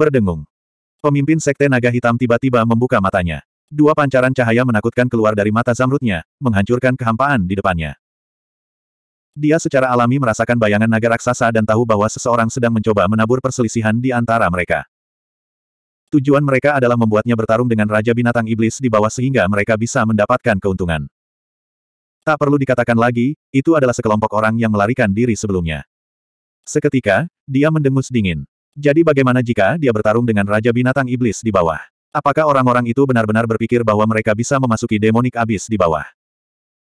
berdengung. Pemimpin Sekte Naga Hitam tiba-tiba membuka matanya. Dua pancaran cahaya menakutkan keluar dari mata zamrutnya, menghancurkan kehampaan di depannya. Dia secara alami merasakan bayangan naga raksasa dan tahu bahwa seseorang sedang mencoba menabur perselisihan di antara mereka. Tujuan mereka adalah membuatnya bertarung dengan Raja Binatang Iblis di bawah sehingga mereka bisa mendapatkan keuntungan. Tak perlu dikatakan lagi, itu adalah sekelompok orang yang melarikan diri sebelumnya. Seketika, dia mendengus dingin. Jadi bagaimana jika dia bertarung dengan Raja Binatang Iblis di bawah? Apakah orang-orang itu benar-benar berpikir bahwa mereka bisa memasuki demonik abis di bawah?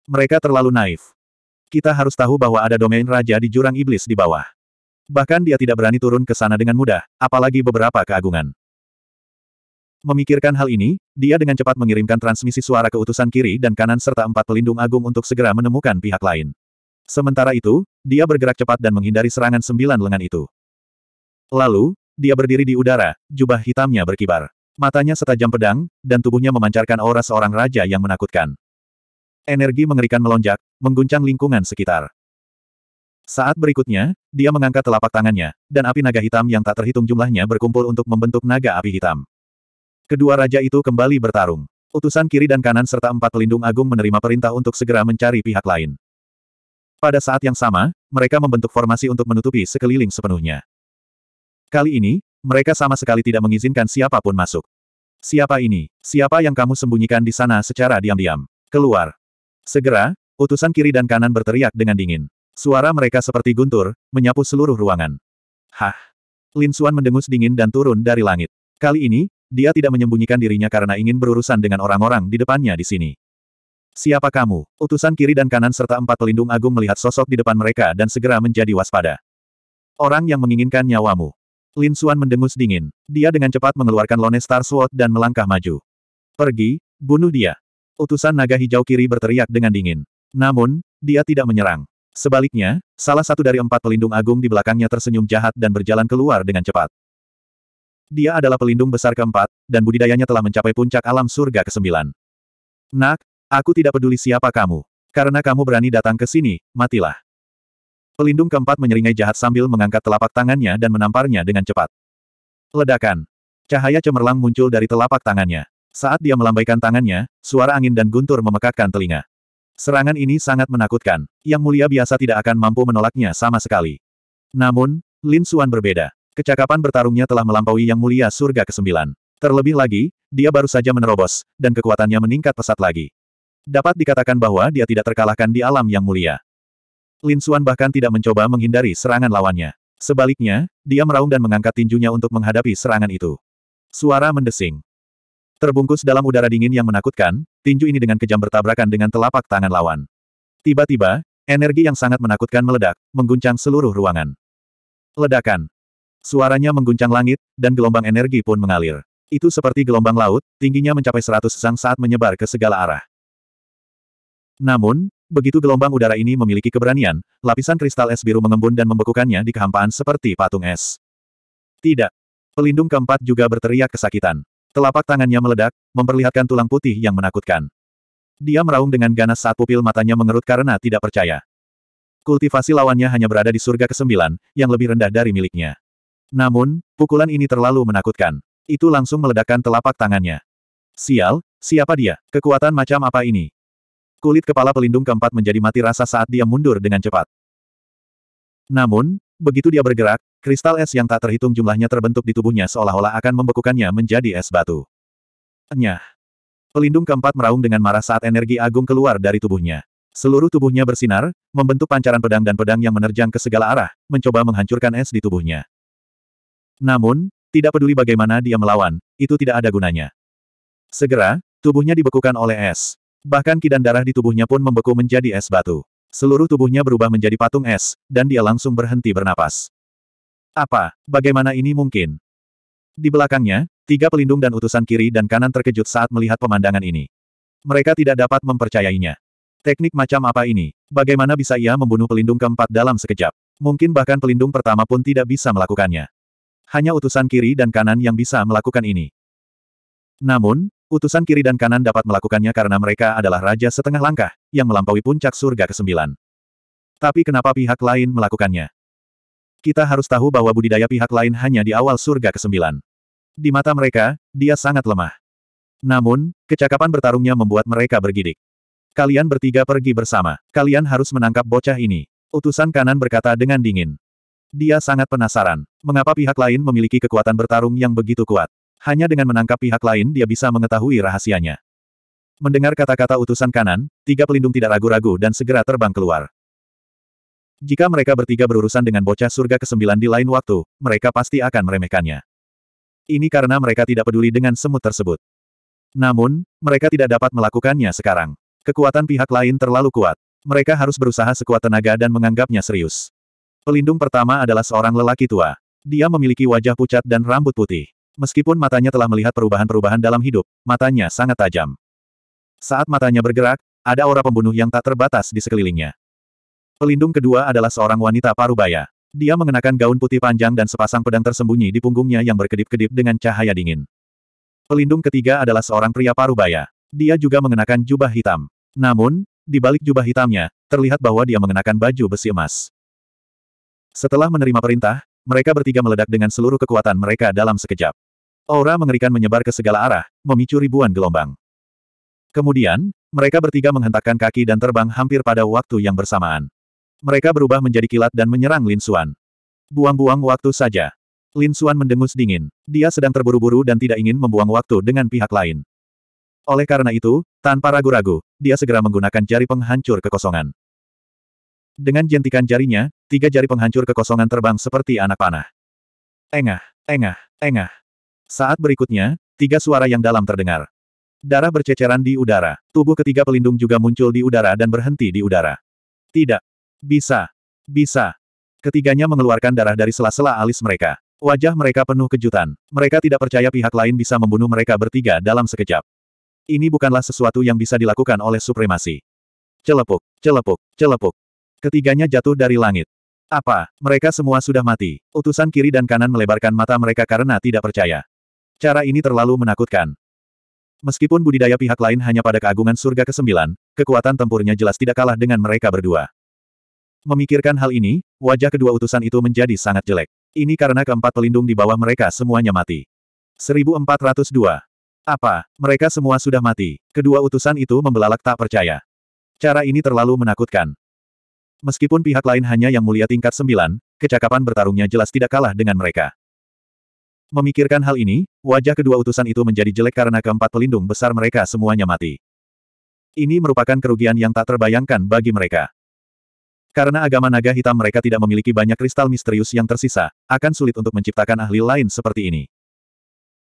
Mereka terlalu naif. Kita harus tahu bahwa ada domain raja di jurang iblis di bawah. Bahkan dia tidak berani turun ke sana dengan mudah, apalagi beberapa keagungan. Memikirkan hal ini, dia dengan cepat mengirimkan transmisi suara ke utusan kiri dan kanan serta empat pelindung agung untuk segera menemukan pihak lain. Sementara itu, dia bergerak cepat dan menghindari serangan sembilan lengan itu. Lalu, dia berdiri di udara, jubah hitamnya berkibar. Matanya setajam pedang, dan tubuhnya memancarkan aura seorang raja yang menakutkan. Energi mengerikan melonjak, mengguncang lingkungan sekitar. Saat berikutnya, dia mengangkat telapak tangannya, dan api naga hitam yang tak terhitung jumlahnya berkumpul untuk membentuk naga api hitam. Kedua raja itu kembali bertarung. Utusan kiri dan kanan serta empat pelindung agung menerima perintah untuk segera mencari pihak lain. Pada saat yang sama, mereka membentuk formasi untuk menutupi sekeliling sepenuhnya. Kali ini, mereka sama sekali tidak mengizinkan siapapun masuk. Siapa ini? Siapa yang kamu sembunyikan di sana secara diam-diam? Keluar. Segera, utusan kiri dan kanan berteriak dengan dingin. Suara mereka seperti guntur, menyapu seluruh ruangan. Hah! Lin Xuan mendengus dingin dan turun dari langit. Kali ini, dia tidak menyembunyikan dirinya karena ingin berurusan dengan orang-orang di depannya di sini. Siapa kamu? Utusan kiri dan kanan serta empat pelindung agung melihat sosok di depan mereka dan segera menjadi waspada. Orang yang menginginkan nyawamu. Lin Suan mendengus dingin. Dia dengan cepat mengeluarkan Lone Star Sword dan melangkah maju. Pergi, bunuh dia. Utusan naga hijau kiri berteriak dengan dingin. Namun, dia tidak menyerang. Sebaliknya, salah satu dari empat pelindung agung di belakangnya tersenyum jahat dan berjalan keluar dengan cepat. Dia adalah pelindung besar keempat, dan budidayanya telah mencapai puncak alam surga ke-9. Nak, aku tidak peduli siapa kamu. Karena kamu berani datang ke sini, matilah. Pelindung keempat menyeringai jahat sambil mengangkat telapak tangannya dan menamparnya dengan cepat. Ledakan. Cahaya cemerlang muncul dari telapak tangannya. Saat dia melambaikan tangannya, suara angin dan guntur memekakkan telinga. Serangan ini sangat menakutkan. Yang mulia biasa tidak akan mampu menolaknya sama sekali. Namun, Lin Xuan berbeda. Kecakapan bertarungnya telah melampaui Yang Mulia Surga ke-9. Terlebih lagi, dia baru saja menerobos, dan kekuatannya meningkat pesat lagi. Dapat dikatakan bahwa dia tidak terkalahkan di alam Yang Mulia. Lin Xuan bahkan tidak mencoba menghindari serangan lawannya. Sebaliknya, dia meraung dan mengangkat tinjunya untuk menghadapi serangan itu. Suara mendesing. Terbungkus dalam udara dingin yang menakutkan, tinju ini dengan kejam bertabrakan dengan telapak tangan lawan. Tiba-tiba, energi yang sangat menakutkan meledak, mengguncang seluruh ruangan. Ledakan. Suaranya mengguncang langit, dan gelombang energi pun mengalir. Itu seperti gelombang laut, tingginya mencapai seratus sang saat menyebar ke segala arah. Namun, Begitu gelombang udara ini memiliki keberanian, lapisan kristal es biru mengembun dan membekukannya di kehampaan seperti patung es. Tidak. Pelindung keempat juga berteriak kesakitan. Telapak tangannya meledak, memperlihatkan tulang putih yang menakutkan. Dia meraung dengan ganas saat pupil matanya mengerut karena tidak percaya. Kultivasi lawannya hanya berada di surga kesembilan, yang lebih rendah dari miliknya. Namun, pukulan ini terlalu menakutkan. Itu langsung meledakkan telapak tangannya. Sial, siapa dia? Kekuatan macam apa ini? Kulit kepala pelindung keempat menjadi mati rasa saat dia mundur dengan cepat. Namun, begitu dia bergerak, kristal es yang tak terhitung jumlahnya terbentuk di tubuhnya seolah-olah akan membekukannya menjadi es batu. Nyah. Pelindung keempat meraung dengan marah saat energi agung keluar dari tubuhnya. Seluruh tubuhnya bersinar, membentuk pancaran pedang dan pedang yang menerjang ke segala arah, mencoba menghancurkan es di tubuhnya. Namun, tidak peduli bagaimana dia melawan, itu tidak ada gunanya. Segera, tubuhnya dibekukan oleh es, Bahkan kidan darah di tubuhnya pun membeku menjadi es batu. Seluruh tubuhnya berubah menjadi patung es, dan dia langsung berhenti bernapas. Apa? Bagaimana ini mungkin? Di belakangnya, tiga pelindung dan utusan kiri dan kanan terkejut saat melihat pemandangan ini. Mereka tidak dapat mempercayainya. Teknik macam apa ini? Bagaimana bisa ia membunuh pelindung keempat dalam sekejap? Mungkin bahkan pelindung pertama pun tidak bisa melakukannya. Hanya utusan kiri dan kanan yang bisa melakukan ini. Namun, Utusan kiri dan kanan dapat melakukannya karena mereka adalah raja setengah langkah, yang melampaui puncak surga ke-9. Tapi kenapa pihak lain melakukannya? Kita harus tahu bahwa budidaya pihak lain hanya di awal surga ke-9. Di mata mereka, dia sangat lemah. Namun, kecakapan bertarungnya membuat mereka bergidik. Kalian bertiga pergi bersama. Kalian harus menangkap bocah ini. Utusan kanan berkata dengan dingin. Dia sangat penasaran. Mengapa pihak lain memiliki kekuatan bertarung yang begitu kuat? Hanya dengan menangkap pihak lain dia bisa mengetahui rahasianya. Mendengar kata-kata utusan kanan, tiga pelindung tidak ragu-ragu dan segera terbang keluar. Jika mereka bertiga berurusan dengan bocah surga kesembilan di lain waktu, mereka pasti akan meremehkannya. Ini karena mereka tidak peduli dengan semut tersebut. Namun, mereka tidak dapat melakukannya sekarang. Kekuatan pihak lain terlalu kuat. Mereka harus berusaha sekuat tenaga dan menganggapnya serius. Pelindung pertama adalah seorang lelaki tua. Dia memiliki wajah pucat dan rambut putih. Meskipun matanya telah melihat perubahan-perubahan dalam hidup, matanya sangat tajam. Saat matanya bergerak, ada aura pembunuh yang tak terbatas di sekelilingnya. Pelindung kedua adalah seorang wanita parubaya. Dia mengenakan gaun putih panjang dan sepasang pedang tersembunyi di punggungnya yang berkedip-kedip dengan cahaya dingin. Pelindung ketiga adalah seorang pria parubaya. Dia juga mengenakan jubah hitam. Namun, di balik jubah hitamnya, terlihat bahwa dia mengenakan baju besi emas. Setelah menerima perintah, mereka bertiga meledak dengan seluruh kekuatan mereka dalam sekejap. Aura mengerikan menyebar ke segala arah, memicu ribuan gelombang. Kemudian, mereka bertiga menghentakkan kaki dan terbang hampir pada waktu yang bersamaan. Mereka berubah menjadi kilat dan menyerang Lin Suan. Buang-buang waktu saja. Lin Suan mendengus dingin. Dia sedang terburu-buru dan tidak ingin membuang waktu dengan pihak lain. Oleh karena itu, tanpa ragu-ragu, dia segera menggunakan jari penghancur kekosongan. Dengan jentikan jarinya, tiga jari penghancur kekosongan terbang seperti anak panah. Engah, engah, engah. Saat berikutnya, tiga suara yang dalam terdengar. Darah berceceran di udara. Tubuh ketiga pelindung juga muncul di udara dan berhenti di udara. Tidak. Bisa. Bisa. Ketiganya mengeluarkan darah dari sela-sela alis mereka. Wajah mereka penuh kejutan. Mereka tidak percaya pihak lain bisa membunuh mereka bertiga dalam sekejap. Ini bukanlah sesuatu yang bisa dilakukan oleh supremasi. Celepuk, celepuk, celepuk. Ketiganya jatuh dari langit. Apa? Mereka semua sudah mati. Utusan kiri dan kanan melebarkan mata mereka karena tidak percaya. Cara ini terlalu menakutkan. Meskipun budidaya pihak lain hanya pada keagungan surga ke-9, kekuatan tempurnya jelas tidak kalah dengan mereka berdua. Memikirkan hal ini, wajah kedua utusan itu menjadi sangat jelek. Ini karena keempat pelindung di bawah mereka semuanya mati. 1402. Apa, mereka semua sudah mati? Kedua utusan itu membelalak tak percaya. Cara ini terlalu menakutkan. Meskipun pihak lain hanya yang mulia tingkat 9, kecakapan bertarungnya jelas tidak kalah dengan mereka. Memikirkan hal ini, wajah kedua utusan itu menjadi jelek karena keempat pelindung besar mereka semuanya mati. Ini merupakan kerugian yang tak terbayangkan bagi mereka. Karena agama naga hitam mereka tidak memiliki banyak kristal misterius yang tersisa, akan sulit untuk menciptakan ahli lain seperti ini.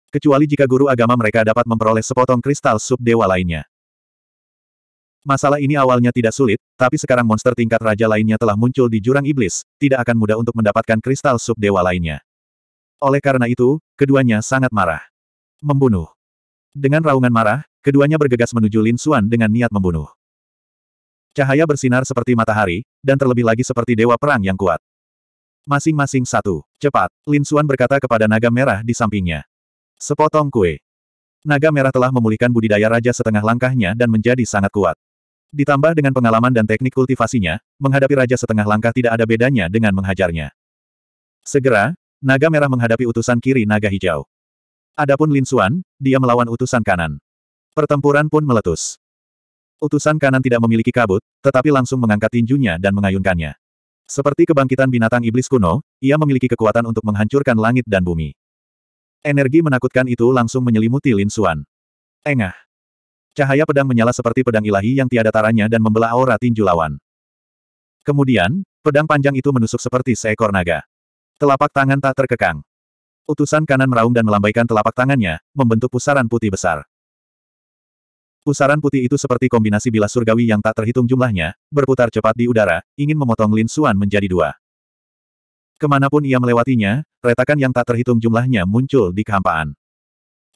Kecuali jika guru agama mereka dapat memperoleh sepotong kristal sub dewa lainnya. Masalah ini awalnya tidak sulit, tapi sekarang monster tingkat raja lainnya telah muncul di jurang iblis, tidak akan mudah untuk mendapatkan kristal sub dewa lainnya. Oleh karena itu, keduanya sangat marah. Membunuh. Dengan raungan marah, keduanya bergegas menuju Lin Xuan dengan niat membunuh. Cahaya bersinar seperti matahari, dan terlebih lagi seperti dewa perang yang kuat. Masing-masing satu, cepat, Lin Xuan berkata kepada naga merah di sampingnya. Sepotong kue. Naga merah telah memulihkan budidaya raja setengah langkahnya dan menjadi sangat kuat. Ditambah dengan pengalaman dan teknik kultivasinya, menghadapi raja setengah langkah tidak ada bedanya dengan menghajarnya. Segera, Naga merah menghadapi utusan kiri naga hijau. Adapun Lin Xuan, dia melawan utusan kanan. Pertempuran pun meletus. Utusan kanan tidak memiliki kabut, tetapi langsung mengangkat tinjunya dan mengayunkannya. Seperti kebangkitan binatang iblis kuno, ia memiliki kekuatan untuk menghancurkan langit dan bumi. Energi menakutkan itu langsung menyelimuti Lin Xuan. Engah. Cahaya pedang menyala seperti pedang ilahi yang tiada taranya dan membelah aura tinju lawan. Kemudian, pedang panjang itu menusuk seperti seekor naga. Telapak tangan tak terkekang. Utusan kanan meraung dan melambaikan telapak tangannya, membentuk pusaran putih besar. Pusaran putih itu seperti kombinasi bilah surgawi yang tak terhitung jumlahnya, berputar cepat di udara, ingin memotong Lin Suan menjadi dua. Kemanapun ia melewatinya, retakan yang tak terhitung jumlahnya muncul di kehampaan.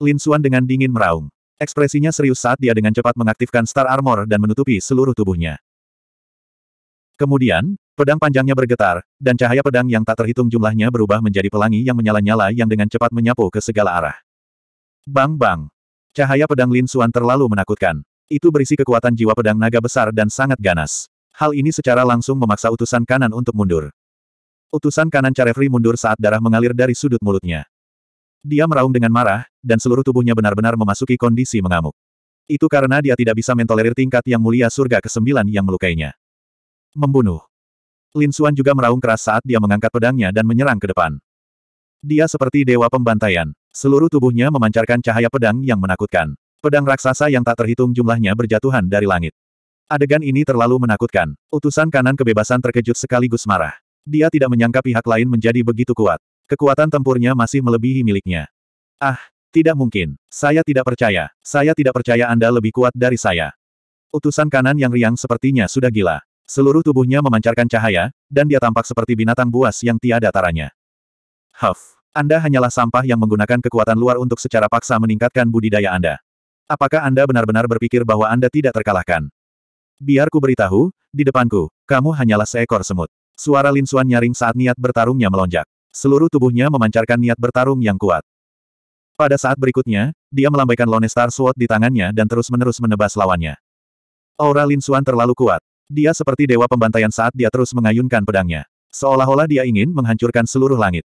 Lin Suan dengan dingin meraung. Ekspresinya serius saat dia dengan cepat mengaktifkan Star Armor dan menutupi seluruh tubuhnya. Kemudian, Pedang panjangnya bergetar, dan cahaya pedang yang tak terhitung jumlahnya berubah menjadi pelangi yang menyala-nyala yang dengan cepat menyapu ke segala arah. Bang bang! Cahaya pedang Lin Suan terlalu menakutkan. Itu berisi kekuatan jiwa pedang naga besar dan sangat ganas. Hal ini secara langsung memaksa utusan kanan untuk mundur. Utusan kanan Carefree mundur saat darah mengalir dari sudut mulutnya. Dia meraung dengan marah, dan seluruh tubuhnya benar-benar memasuki kondisi mengamuk. Itu karena dia tidak bisa mentolerir tingkat yang mulia surga ke-9 yang melukainya. Membunuh. Lin Xuan juga meraung keras saat dia mengangkat pedangnya dan menyerang ke depan. Dia seperti dewa pembantaian. Seluruh tubuhnya memancarkan cahaya pedang yang menakutkan. Pedang raksasa yang tak terhitung jumlahnya berjatuhan dari langit. Adegan ini terlalu menakutkan. Utusan kanan kebebasan terkejut sekaligus marah. Dia tidak menyangka pihak lain menjadi begitu kuat. Kekuatan tempurnya masih melebihi miliknya. Ah, tidak mungkin. Saya tidak percaya. Saya tidak percaya Anda lebih kuat dari saya. Utusan kanan yang riang sepertinya sudah gila. Seluruh tubuhnya memancarkan cahaya, dan dia tampak seperti binatang buas yang tiada taranya. Huff, Anda hanyalah sampah yang menggunakan kekuatan luar untuk secara paksa meningkatkan budidaya Anda. Apakah Anda benar-benar berpikir bahwa Anda tidak terkalahkan? Biar ku beritahu, di depanku, kamu hanyalah seekor semut. Suara Lin Xuan nyaring saat niat bertarungnya melonjak. Seluruh tubuhnya memancarkan niat bertarung yang kuat. Pada saat berikutnya, dia melambaikan Lone Star Sword di tangannya dan terus-menerus menebas lawannya. Aura Lin Xuan terlalu kuat, dia seperti dewa pembantaian saat dia terus mengayunkan pedangnya. Seolah-olah dia ingin menghancurkan seluruh langit.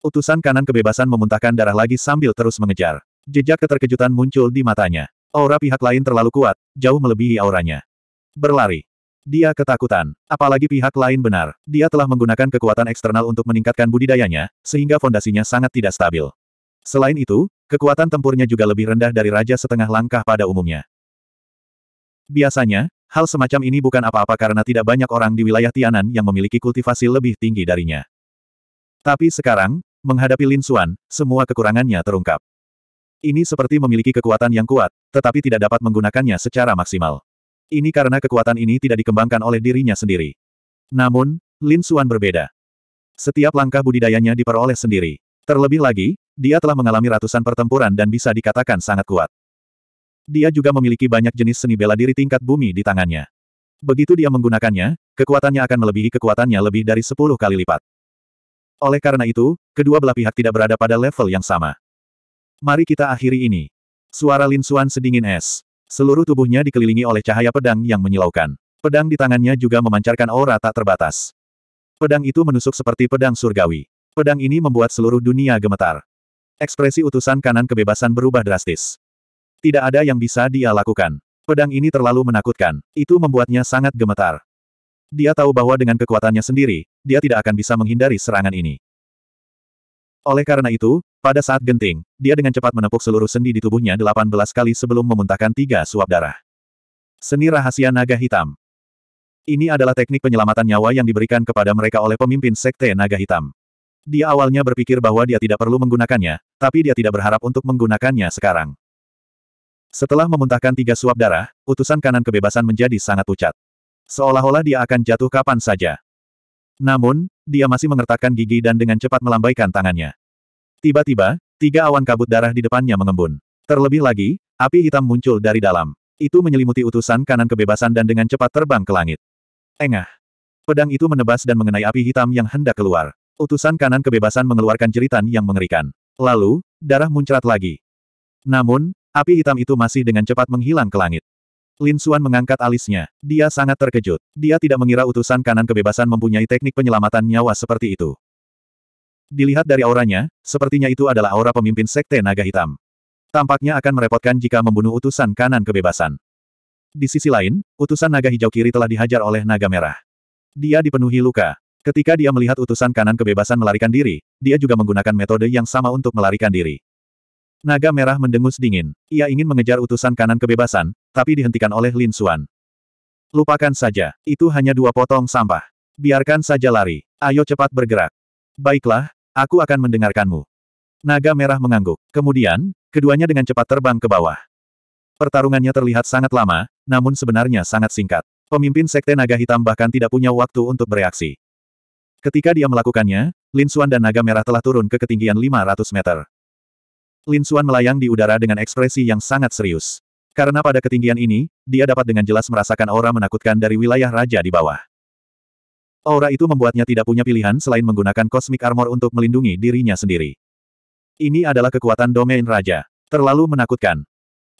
Utusan kanan kebebasan memuntahkan darah lagi sambil terus mengejar. Jejak keterkejutan muncul di matanya. Aura pihak lain terlalu kuat, jauh melebihi auranya. Berlari. Dia ketakutan. Apalagi pihak lain benar. Dia telah menggunakan kekuatan eksternal untuk meningkatkan budidayanya, sehingga fondasinya sangat tidak stabil. Selain itu, kekuatan tempurnya juga lebih rendah dari raja setengah langkah pada umumnya. Biasanya, Hal semacam ini bukan apa-apa karena tidak banyak orang di wilayah Tianan yang memiliki kultivasi lebih tinggi darinya. Tapi sekarang, menghadapi Lin Xuan, semua kekurangannya terungkap. Ini seperti memiliki kekuatan yang kuat, tetapi tidak dapat menggunakannya secara maksimal. Ini karena kekuatan ini tidak dikembangkan oleh dirinya sendiri. Namun, Lin Xuan berbeda. Setiap langkah budidayanya diperoleh sendiri. Terlebih lagi, dia telah mengalami ratusan pertempuran dan bisa dikatakan sangat kuat. Dia juga memiliki banyak jenis seni bela diri tingkat bumi di tangannya. Begitu dia menggunakannya, kekuatannya akan melebihi kekuatannya lebih dari 10 kali lipat. Oleh karena itu, kedua belah pihak tidak berada pada level yang sama. Mari kita akhiri ini. Suara Lin Suan sedingin es. Seluruh tubuhnya dikelilingi oleh cahaya pedang yang menyilaukan. Pedang di tangannya juga memancarkan aura tak terbatas. Pedang itu menusuk seperti pedang surgawi. Pedang ini membuat seluruh dunia gemetar. Ekspresi utusan kanan kebebasan berubah drastis. Tidak ada yang bisa dia lakukan. Pedang ini terlalu menakutkan. Itu membuatnya sangat gemetar. Dia tahu bahwa dengan kekuatannya sendiri, dia tidak akan bisa menghindari serangan ini. Oleh karena itu, pada saat genting, dia dengan cepat menepuk seluruh sendi di tubuhnya 18 kali sebelum memuntahkan tiga suap darah. Seni rahasia naga hitam. Ini adalah teknik penyelamatan nyawa yang diberikan kepada mereka oleh pemimpin sekte naga hitam. Dia awalnya berpikir bahwa dia tidak perlu menggunakannya, tapi dia tidak berharap untuk menggunakannya sekarang. Setelah memuntahkan tiga suap darah, utusan kanan kebebasan menjadi sangat pucat. Seolah-olah dia akan jatuh kapan saja. Namun, dia masih mengertakkan gigi dan dengan cepat melambaikan tangannya. Tiba-tiba, tiga awan kabut darah di depannya mengembun. Terlebih lagi, api hitam muncul dari dalam. Itu menyelimuti utusan kanan kebebasan dan dengan cepat terbang ke langit. Engah. Pedang itu menebas dan mengenai api hitam yang hendak keluar. Utusan kanan kebebasan mengeluarkan jeritan yang mengerikan. Lalu, darah muncrat lagi. Namun, Api hitam itu masih dengan cepat menghilang ke langit. Lin Xuan mengangkat alisnya. Dia sangat terkejut. Dia tidak mengira utusan kanan kebebasan mempunyai teknik penyelamatan nyawa seperti itu. Dilihat dari auranya, sepertinya itu adalah aura pemimpin sekte naga hitam. Tampaknya akan merepotkan jika membunuh utusan kanan kebebasan. Di sisi lain, utusan naga hijau kiri telah dihajar oleh naga merah. Dia dipenuhi luka. Ketika dia melihat utusan kanan kebebasan melarikan diri, dia juga menggunakan metode yang sama untuk melarikan diri. Naga merah mendengus dingin. Ia ingin mengejar utusan kanan kebebasan, tapi dihentikan oleh Lin Xuan. Lupakan saja, itu hanya dua potong sampah. Biarkan saja lari. Ayo cepat bergerak. Baiklah, aku akan mendengarkanmu. Naga merah mengangguk. Kemudian, keduanya dengan cepat terbang ke bawah. Pertarungannya terlihat sangat lama, namun sebenarnya sangat singkat. Pemimpin Sekte Naga Hitam bahkan tidak punya waktu untuk bereaksi. Ketika dia melakukannya, Lin Xuan dan Naga Merah telah turun ke ketinggian 500 meter. Lin Suan melayang di udara dengan ekspresi yang sangat serius. Karena pada ketinggian ini, dia dapat dengan jelas merasakan aura menakutkan dari wilayah raja di bawah. Aura itu membuatnya tidak punya pilihan selain menggunakan kosmik Armor untuk melindungi dirinya sendiri. Ini adalah kekuatan domain raja. Terlalu menakutkan.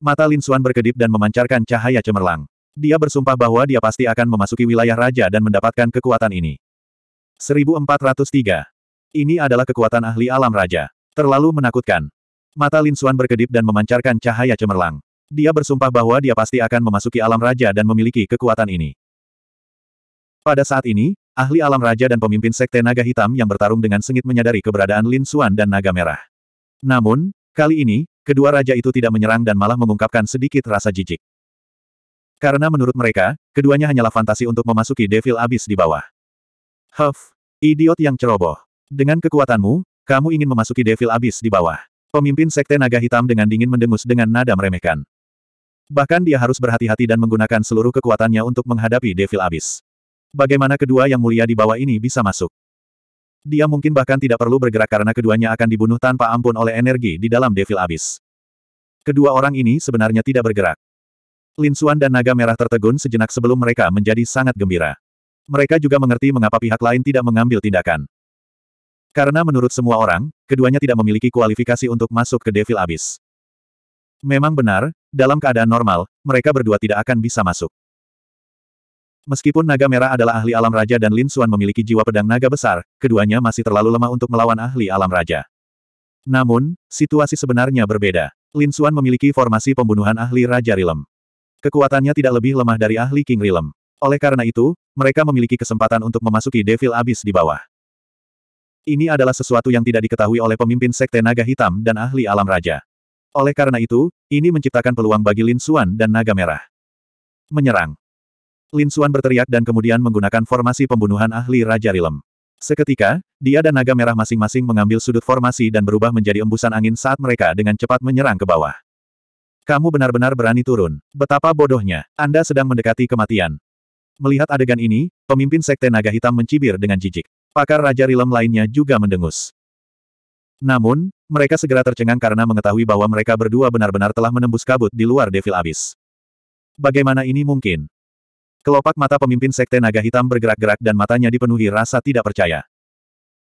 Mata Lin Suan berkedip dan memancarkan cahaya cemerlang. Dia bersumpah bahwa dia pasti akan memasuki wilayah raja dan mendapatkan kekuatan ini. 1403. Ini adalah kekuatan ahli alam raja. Terlalu menakutkan. Mata Lin Xuan berkedip dan memancarkan cahaya cemerlang. Dia bersumpah bahwa dia pasti akan memasuki alam raja dan memiliki kekuatan ini. Pada saat ini, ahli alam raja dan pemimpin sekte naga hitam yang bertarung dengan sengit menyadari keberadaan Lin Xuan dan naga merah. Namun, kali ini, kedua raja itu tidak menyerang dan malah mengungkapkan sedikit rasa jijik. Karena menurut mereka, keduanya hanyalah fantasi untuk memasuki Devil Abyss di bawah. Huff, idiot yang ceroboh. Dengan kekuatanmu, kamu ingin memasuki Devil Abyss di bawah. Pemimpin Sekte Naga Hitam dengan dingin mendengus dengan nada meremehkan. Bahkan dia harus berhati-hati dan menggunakan seluruh kekuatannya untuk menghadapi Devil Abyss. Bagaimana kedua yang mulia di bawah ini bisa masuk? Dia mungkin bahkan tidak perlu bergerak karena keduanya akan dibunuh tanpa ampun oleh energi di dalam Devil Abyss. Kedua orang ini sebenarnya tidak bergerak. Linsuan dan Naga Merah tertegun sejenak sebelum mereka menjadi sangat gembira. Mereka juga mengerti mengapa pihak lain tidak mengambil tindakan. Karena menurut semua orang, keduanya tidak memiliki kualifikasi untuk masuk ke Devil Abyss. Memang benar, dalam keadaan normal, mereka berdua tidak akan bisa masuk. Meskipun naga merah adalah ahli alam raja dan Lin Xuan memiliki jiwa pedang naga besar, keduanya masih terlalu lemah untuk melawan ahli alam raja. Namun, situasi sebenarnya berbeda. Lin Xuan memiliki formasi pembunuhan ahli raja Rilem. Kekuatannya tidak lebih lemah dari ahli King Rilem. Oleh karena itu, mereka memiliki kesempatan untuk memasuki Devil Abyss di bawah. Ini adalah sesuatu yang tidak diketahui oleh pemimpin Sekte Naga Hitam dan ahli alam raja. Oleh karena itu, ini menciptakan peluang bagi Lin Suan dan Naga Merah. Menyerang. Lin Suan berteriak dan kemudian menggunakan formasi pembunuhan ahli Raja Rilem. Seketika, dia dan naga merah masing-masing mengambil sudut formasi dan berubah menjadi embusan angin saat mereka dengan cepat menyerang ke bawah. Kamu benar-benar berani turun. Betapa bodohnya. Anda sedang mendekati kematian. Melihat adegan ini, pemimpin Sekte Naga Hitam mencibir dengan jijik. Pakar Raja Rilem lainnya juga mendengus. Namun, mereka segera tercengang karena mengetahui bahwa mereka berdua benar-benar telah menembus kabut di luar Devil Abyss. Bagaimana ini mungkin? Kelopak mata pemimpin Sekte Naga Hitam bergerak-gerak dan matanya dipenuhi rasa tidak percaya.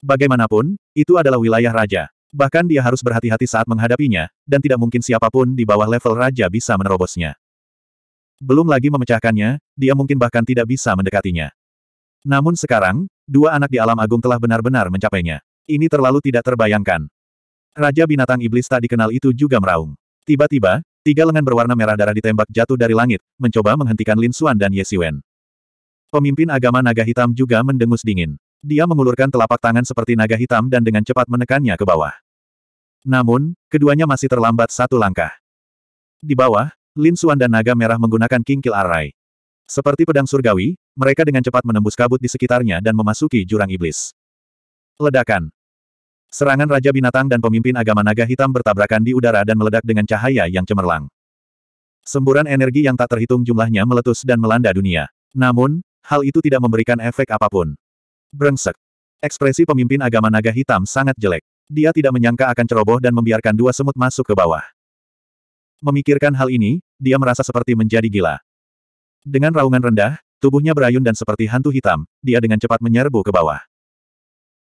Bagaimanapun, itu adalah wilayah Raja. Bahkan dia harus berhati-hati saat menghadapinya, dan tidak mungkin siapapun di bawah level Raja bisa menerobosnya. Belum lagi memecahkannya, dia mungkin bahkan tidak bisa mendekatinya. Namun sekarang, Dua anak di alam agung telah benar-benar mencapainya. Ini terlalu tidak terbayangkan. Raja binatang iblis tak dikenal itu juga meraung. Tiba-tiba, tiga lengan berwarna merah darah ditembak jatuh dari langit, mencoba menghentikan Lin Xuan dan Ye Siwen. Pemimpin agama naga hitam juga mendengus dingin. Dia mengulurkan telapak tangan seperti naga hitam dan dengan cepat menekannya ke bawah. Namun, keduanya masih terlambat satu langkah. Di bawah, Lin Xuan dan naga merah menggunakan kingkil arai. Seperti pedang surgawi, mereka dengan cepat menembus kabut di sekitarnya dan memasuki jurang iblis. Ledakan. Serangan Raja Binatang dan pemimpin agama naga hitam bertabrakan di udara dan meledak dengan cahaya yang cemerlang. Semburan energi yang tak terhitung jumlahnya meletus dan melanda dunia. Namun, hal itu tidak memberikan efek apapun. Brengsek. Ekspresi pemimpin agama naga hitam sangat jelek. Dia tidak menyangka akan ceroboh dan membiarkan dua semut masuk ke bawah. Memikirkan hal ini, dia merasa seperti menjadi gila. Dengan raungan rendah, Tubuhnya berayun dan seperti hantu hitam, dia dengan cepat menyerbu ke bawah.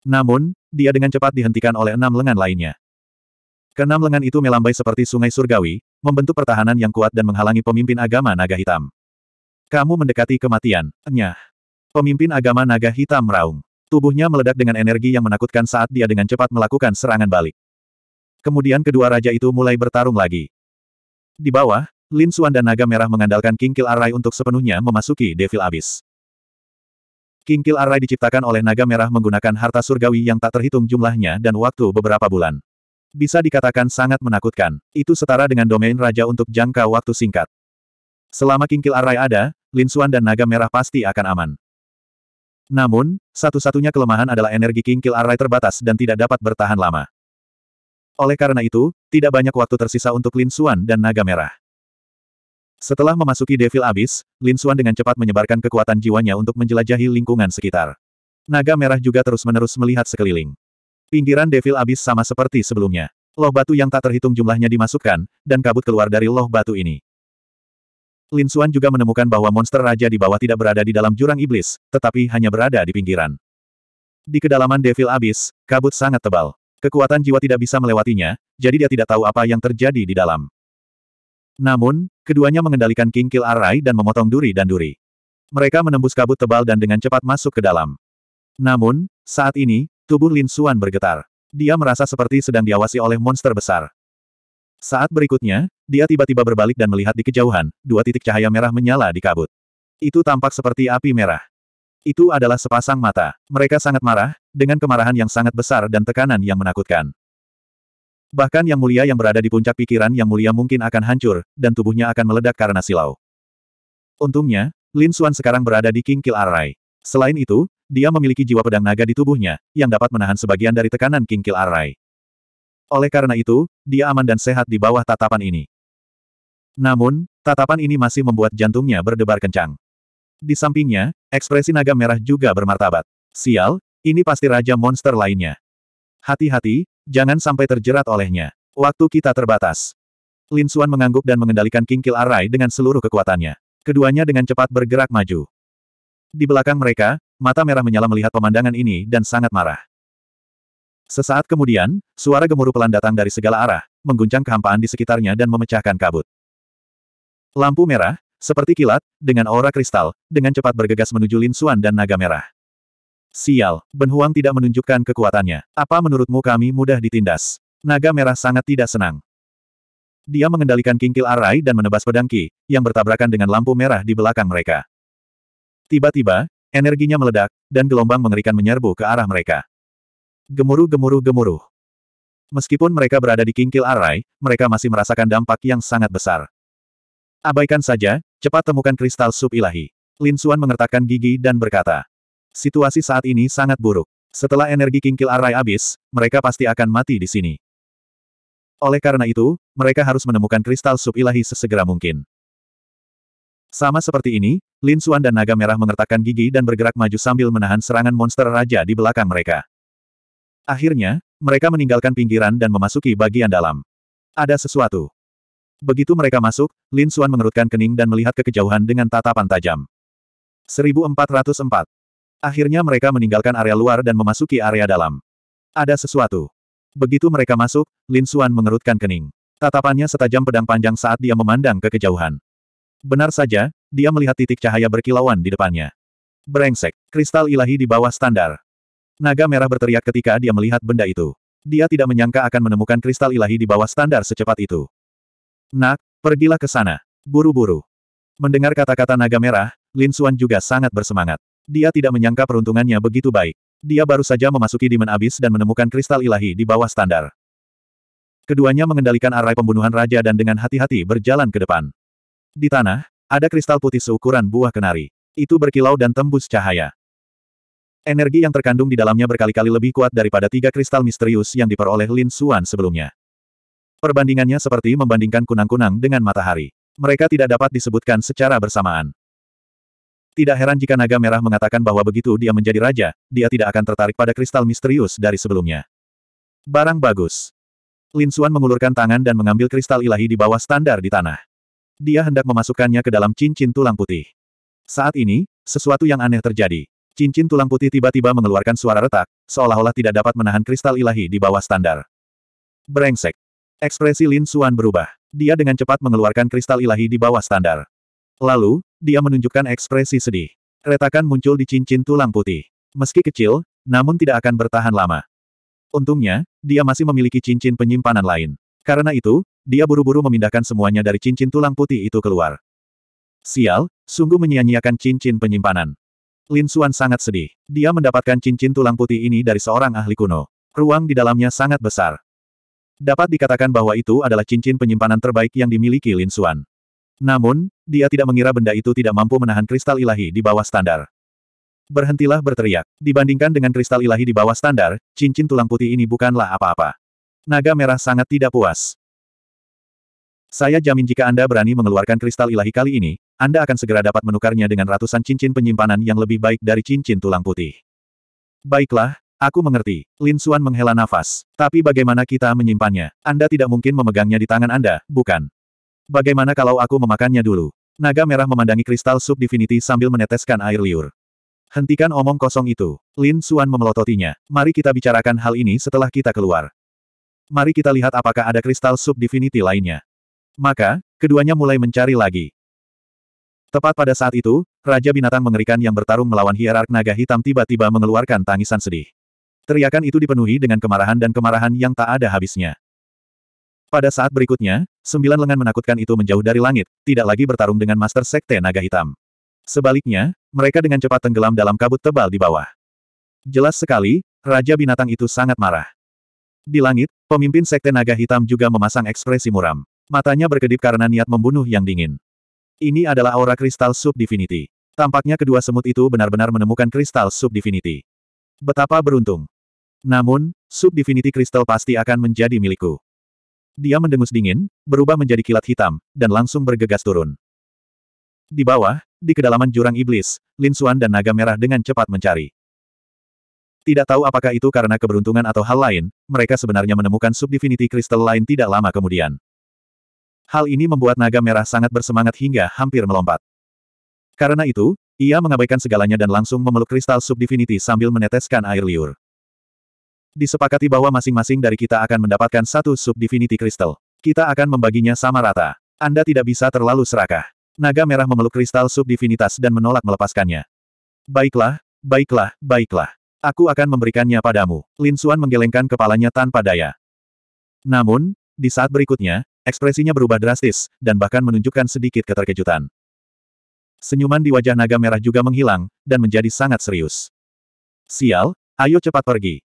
Namun, dia dengan cepat dihentikan oleh enam lengan lainnya. Keenam lengan itu melambai seperti sungai surgawi, membentuk pertahanan yang kuat dan menghalangi pemimpin agama naga hitam. Kamu mendekati kematian, nyah. Pemimpin agama naga hitam meraung. Tubuhnya meledak dengan energi yang menakutkan saat dia dengan cepat melakukan serangan balik. Kemudian kedua raja itu mulai bertarung lagi. Di bawah, Lin Xuan dan Naga Merah mengandalkan King Kill Array untuk sepenuhnya memasuki Devil Abyss. Kill Array diciptakan oleh Naga Merah menggunakan harta surgawi yang tak terhitung jumlahnya dan waktu beberapa bulan. Bisa dikatakan sangat menakutkan. Itu setara dengan domain raja untuk jangka waktu singkat. Selama King Kill Array ada, Lin Xuan dan Naga Merah pasti akan aman. Namun, satu-satunya kelemahan adalah energi King Kill Array terbatas dan tidak dapat bertahan lama. Oleh karena itu, tidak banyak waktu tersisa untuk Lin Xuan dan Naga Merah. Setelah memasuki Devil Abyss, Lin Xuan dengan cepat menyebarkan kekuatan jiwanya untuk menjelajahi lingkungan sekitar. Naga merah juga terus-menerus melihat sekeliling. Pinggiran Devil Abyss sama seperti sebelumnya. Loh batu yang tak terhitung jumlahnya dimasukkan, dan kabut keluar dari loh batu ini. Lin Xuan juga menemukan bahwa monster raja di bawah tidak berada di dalam jurang iblis, tetapi hanya berada di pinggiran. Di kedalaman Devil Abyss, kabut sangat tebal. Kekuatan jiwa tidak bisa melewatinya, jadi dia tidak tahu apa yang terjadi di dalam. Namun, keduanya mengendalikan King Kill Array dan memotong duri dan duri. Mereka menembus kabut tebal dan dengan cepat masuk ke dalam. Namun, saat ini, tubuh Lin Xuan bergetar. Dia merasa seperti sedang diawasi oleh monster besar. Saat berikutnya, dia tiba-tiba berbalik dan melihat di kejauhan, dua titik cahaya merah menyala di kabut. Itu tampak seperti api merah. Itu adalah sepasang mata. Mereka sangat marah, dengan kemarahan yang sangat besar dan tekanan yang menakutkan. Bahkan yang mulia yang berada di puncak pikiran yang mulia mungkin akan hancur, dan tubuhnya akan meledak karena silau. Untungnya, Lin Xuan sekarang berada di King Kill Array. Selain itu, dia memiliki jiwa pedang naga di tubuhnya, yang dapat menahan sebagian dari tekanan King Kill Array. Oleh karena itu, dia aman dan sehat di bawah tatapan ini. Namun, tatapan ini masih membuat jantungnya berdebar kencang. Di sampingnya, ekspresi naga merah juga bermartabat. Sial, ini pasti raja monster lainnya. Hati-hati, jangan sampai terjerat olehnya. Waktu kita terbatas. Lin Xuan mengangguk dan mengendalikan King Kill Array dengan seluruh kekuatannya. Keduanya dengan cepat bergerak maju. Di belakang mereka, mata merah menyala melihat pemandangan ini dan sangat marah. Sesaat kemudian, suara gemuruh pelan datang dari segala arah, mengguncang kehampaan di sekitarnya dan memecahkan kabut. Lampu merah, seperti kilat, dengan aura kristal, dengan cepat bergegas menuju Lin Xuan dan naga merah. Sial, Ben Huang tidak menunjukkan kekuatannya. Apa menurutmu kami mudah ditindas? Naga merah sangat tidak senang. Dia mengendalikan kingkil arai dan menebas pedang Ki, yang bertabrakan dengan lampu merah di belakang mereka. Tiba-tiba, energinya meledak, dan gelombang mengerikan menyerbu ke arah mereka. Gemuruh gemuruh gemuruh. Meskipun mereka berada di kingkil arai, mereka masih merasakan dampak yang sangat besar. Abaikan saja, cepat temukan kristal sub ilahi. Lin Suan mengertakkan gigi dan berkata, Situasi saat ini sangat buruk. Setelah energi kingkil arai habis, mereka pasti akan mati di sini. Oleh karena itu, mereka harus menemukan kristal sub ilahi sesegera mungkin. Sama seperti ini, Lin Xuan dan Naga Merah mengertakkan gigi dan bergerak maju sambil menahan serangan monster raja di belakang mereka. Akhirnya, mereka meninggalkan pinggiran dan memasuki bagian dalam. Ada sesuatu. Begitu mereka masuk, Lin Xuan mengerutkan kening dan melihat ke kejauhan dengan tatapan tajam. 1404. Akhirnya mereka meninggalkan area luar dan memasuki area dalam. Ada sesuatu. Begitu mereka masuk, Lin Xuan mengerutkan kening. Tatapannya setajam pedang panjang saat dia memandang ke kejauhan. Benar saja, dia melihat titik cahaya berkilauan di depannya. Brengsek, kristal ilahi di bawah standar. Naga merah berteriak ketika dia melihat benda itu. Dia tidak menyangka akan menemukan kristal ilahi di bawah standar secepat itu. Nak, pergilah ke sana. Buru-buru. Mendengar kata-kata naga merah, Lin Xuan juga sangat bersemangat. Dia tidak menyangka peruntungannya begitu baik. Dia baru saja memasuki Demon Abyss dan menemukan kristal ilahi di bawah standar. Keduanya mengendalikan arai pembunuhan raja dan dengan hati-hati berjalan ke depan. Di tanah, ada kristal putih seukuran buah kenari. Itu berkilau dan tembus cahaya. Energi yang terkandung di dalamnya berkali-kali lebih kuat daripada tiga kristal misterius yang diperoleh Lin Suan sebelumnya. Perbandingannya seperti membandingkan kunang-kunang dengan matahari. Mereka tidak dapat disebutkan secara bersamaan. Tidak heran jika naga merah mengatakan bahwa begitu dia menjadi raja, dia tidak akan tertarik pada kristal misterius dari sebelumnya. Barang bagus. Lin Xuan mengulurkan tangan dan mengambil kristal ilahi di bawah standar di tanah. Dia hendak memasukkannya ke dalam cincin tulang putih. Saat ini, sesuatu yang aneh terjadi. Cincin tulang putih tiba-tiba mengeluarkan suara retak, seolah-olah tidak dapat menahan kristal ilahi di bawah standar. Brengsek. Ekspresi Lin Xuan berubah. Dia dengan cepat mengeluarkan kristal ilahi di bawah standar. Lalu, dia menunjukkan ekspresi sedih. Retakan muncul di cincin tulang putih. Meski kecil, namun tidak akan bertahan lama. Untungnya, dia masih memiliki cincin penyimpanan lain. Karena itu, dia buru-buru memindahkan semuanya dari cincin tulang putih itu keluar. Sial, sungguh menyia-nyiakan cincin penyimpanan. Lin Xuan sangat sedih. Dia mendapatkan cincin tulang putih ini dari seorang ahli kuno. Ruang di dalamnya sangat besar. Dapat dikatakan bahwa itu adalah cincin penyimpanan terbaik yang dimiliki Lin Xuan. Namun, dia tidak mengira benda itu tidak mampu menahan kristal ilahi di bawah standar. Berhentilah berteriak. Dibandingkan dengan kristal ilahi di bawah standar, cincin tulang putih ini bukanlah apa-apa. Naga merah sangat tidak puas. Saya jamin jika Anda berani mengeluarkan kristal ilahi kali ini, Anda akan segera dapat menukarnya dengan ratusan cincin penyimpanan yang lebih baik dari cincin tulang putih. Baiklah, Aku mengerti. Lin Suan menghela nafas. Tapi bagaimana kita menyimpannya? Anda tidak mungkin memegangnya di tangan Anda, bukan? Bagaimana kalau aku memakannya dulu? Naga merah memandangi kristal sub divinity sambil meneteskan air liur. Hentikan omong kosong itu. Lin Suan memelototinya. Mari kita bicarakan hal ini setelah kita keluar. Mari kita lihat apakah ada kristal sub divinity lainnya. Maka, keduanya mulai mencari lagi. Tepat pada saat itu, Raja Binatang mengerikan yang bertarung melawan hierark naga hitam tiba-tiba mengeluarkan tangisan sedih. Teriakan itu dipenuhi dengan kemarahan dan kemarahan yang tak ada habisnya. Pada saat berikutnya, sembilan lengan menakutkan itu menjauh dari langit, tidak lagi bertarung dengan Master Sekte Naga Hitam. Sebaliknya, mereka dengan cepat tenggelam dalam kabut tebal di bawah. Jelas sekali, Raja Binatang itu sangat marah. Di langit, pemimpin Sekte Naga Hitam juga memasang ekspresi muram. Matanya berkedip karena niat membunuh yang dingin. Ini adalah aura kristal subdivinity. Tampaknya kedua semut itu benar-benar menemukan kristal subdivinity. Betapa beruntung. Namun, subdivinity kristal pasti akan menjadi milikku. Dia mendengus dingin, berubah menjadi kilat hitam, dan langsung bergegas turun. Di bawah, di kedalaman jurang iblis, Lin Xuan dan naga merah dengan cepat mencari. Tidak tahu apakah itu karena keberuntungan atau hal lain, mereka sebenarnya menemukan subdivinity kristal lain tidak lama kemudian. Hal ini membuat naga merah sangat bersemangat hingga hampir melompat. Karena itu, ia mengabaikan segalanya dan langsung memeluk kristal subdivinity sambil meneteskan air liur. Disepakati bahwa masing-masing dari kita akan mendapatkan satu sub-divinity kristal. Kita akan membaginya sama rata. Anda tidak bisa terlalu serakah. Naga merah memeluk kristal sub-divinitas dan menolak melepaskannya. Baiklah, baiklah, baiklah. Aku akan memberikannya padamu. Lin Suan menggelengkan kepalanya tanpa daya. Namun, di saat berikutnya, ekspresinya berubah drastis, dan bahkan menunjukkan sedikit keterkejutan. Senyuman di wajah naga merah juga menghilang, dan menjadi sangat serius. Sial, ayo cepat pergi.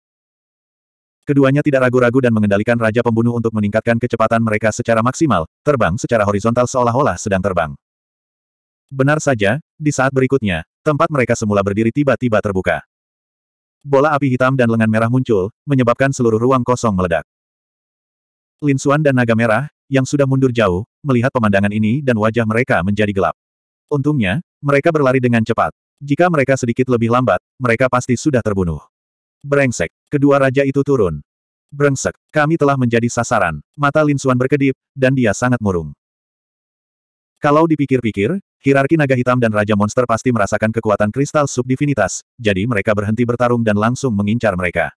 Keduanya tidak ragu-ragu dan mengendalikan Raja Pembunuh untuk meningkatkan kecepatan mereka secara maksimal, terbang secara horizontal seolah-olah sedang terbang. Benar saja, di saat berikutnya, tempat mereka semula berdiri tiba-tiba terbuka. Bola api hitam dan lengan merah muncul, menyebabkan seluruh ruang kosong meledak. Lin Xuan dan Naga Merah, yang sudah mundur jauh, melihat pemandangan ini dan wajah mereka menjadi gelap. Untungnya, mereka berlari dengan cepat. Jika mereka sedikit lebih lambat, mereka pasti sudah terbunuh. Brengsek. Kedua raja itu turun. Brengsek. Kami telah menjadi sasaran. Mata Lin Suan berkedip, dan dia sangat murung. Kalau dipikir-pikir, hierarki naga hitam dan raja monster pasti merasakan kekuatan kristal subdivinitas, jadi mereka berhenti bertarung dan langsung mengincar mereka.